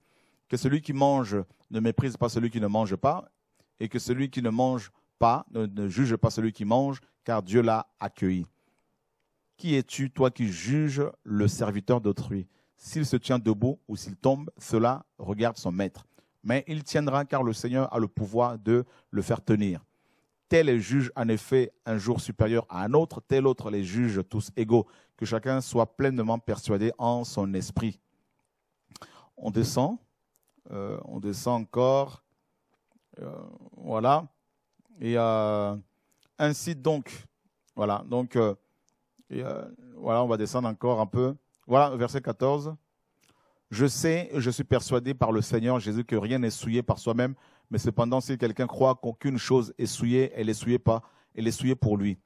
Que celui qui mange ne méprise pas celui qui ne mange pas, et que celui qui ne mange pas ne, juge pas celui qui mange, car Dieu l'a accueilli. Qui es-tu, toi qui juges le serviteur d'autrui S'il se tient debout ou s'il tombe, cela regarde son maître. Mais il tiendra car le Seigneur a le pouvoir de le faire tenir tel juge en effet un jour supérieur à un autre, tel autre les juge tous égaux, que chacun soit pleinement persuadé en son esprit. On descend, euh, on descend encore, euh, voilà, et euh, ainsi donc, voilà, donc, voilà, on va descendre encore un peu, voilà, verset 14. Je sais, je suis persuadé par le Seigneur Jésus que rien n'est souillé par soi-même, mais cependant, si quelqu'un croit qu'aucune chose est souillée, elle est souillée pas, elle est souillée pour lui.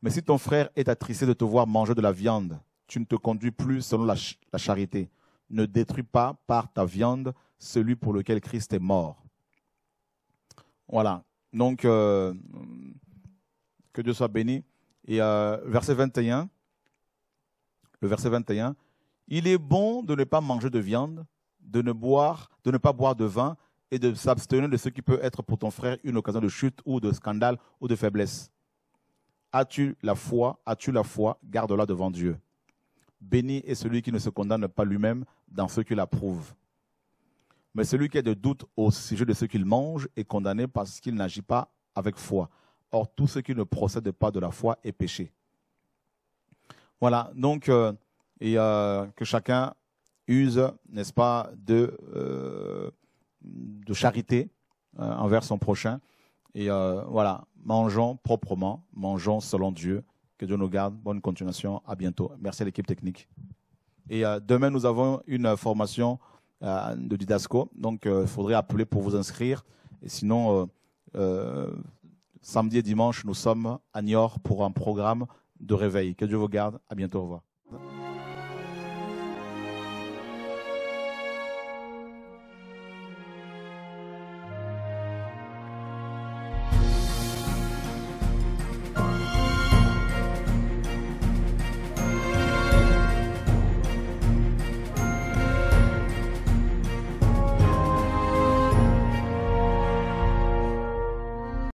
Mais si ton frère est attristé de te voir manger de la viande, tu ne te conduis plus selon la, charité. Ne détruis pas par ta viande celui pour lequel Christ est mort. Voilà. Donc, euh, que Dieu soit béni. Et euh, verset 21, le verset 21, il est bon de ne pas manger de viande, de ne boire, de ne pas boire de vin, et de s'abstenir de ce qui peut être pour ton frère une occasion de chute ou de scandale ou de faiblesse. As-tu la foi As-tu la foi Garde-la devant Dieu. Béni est celui qui ne se condamne pas lui-même dans ce qu'il approuve. Mais celui qui a de doute au sujet de ce qu'il mange est condamné parce qu'il n'agit pas avec foi. Or, tout ce qui ne procède pas de la foi est péché. Voilà, donc, euh, euh, que chacun use, n'est-ce pas, de... Euh, de charité euh, envers son prochain. Et euh, voilà, mangeons proprement, mangeons selon Dieu. Que Dieu nous garde. Bonne continuation. À bientôt. Merci à l'équipe technique. Et euh, demain, nous avons une formation de Didasco. Donc, il faudrait appeler pour vous inscrire. Et sinon, samedi et dimanche, nous sommes à Niort pour un programme de réveil. Que Dieu vous garde. À bientôt. Au revoir.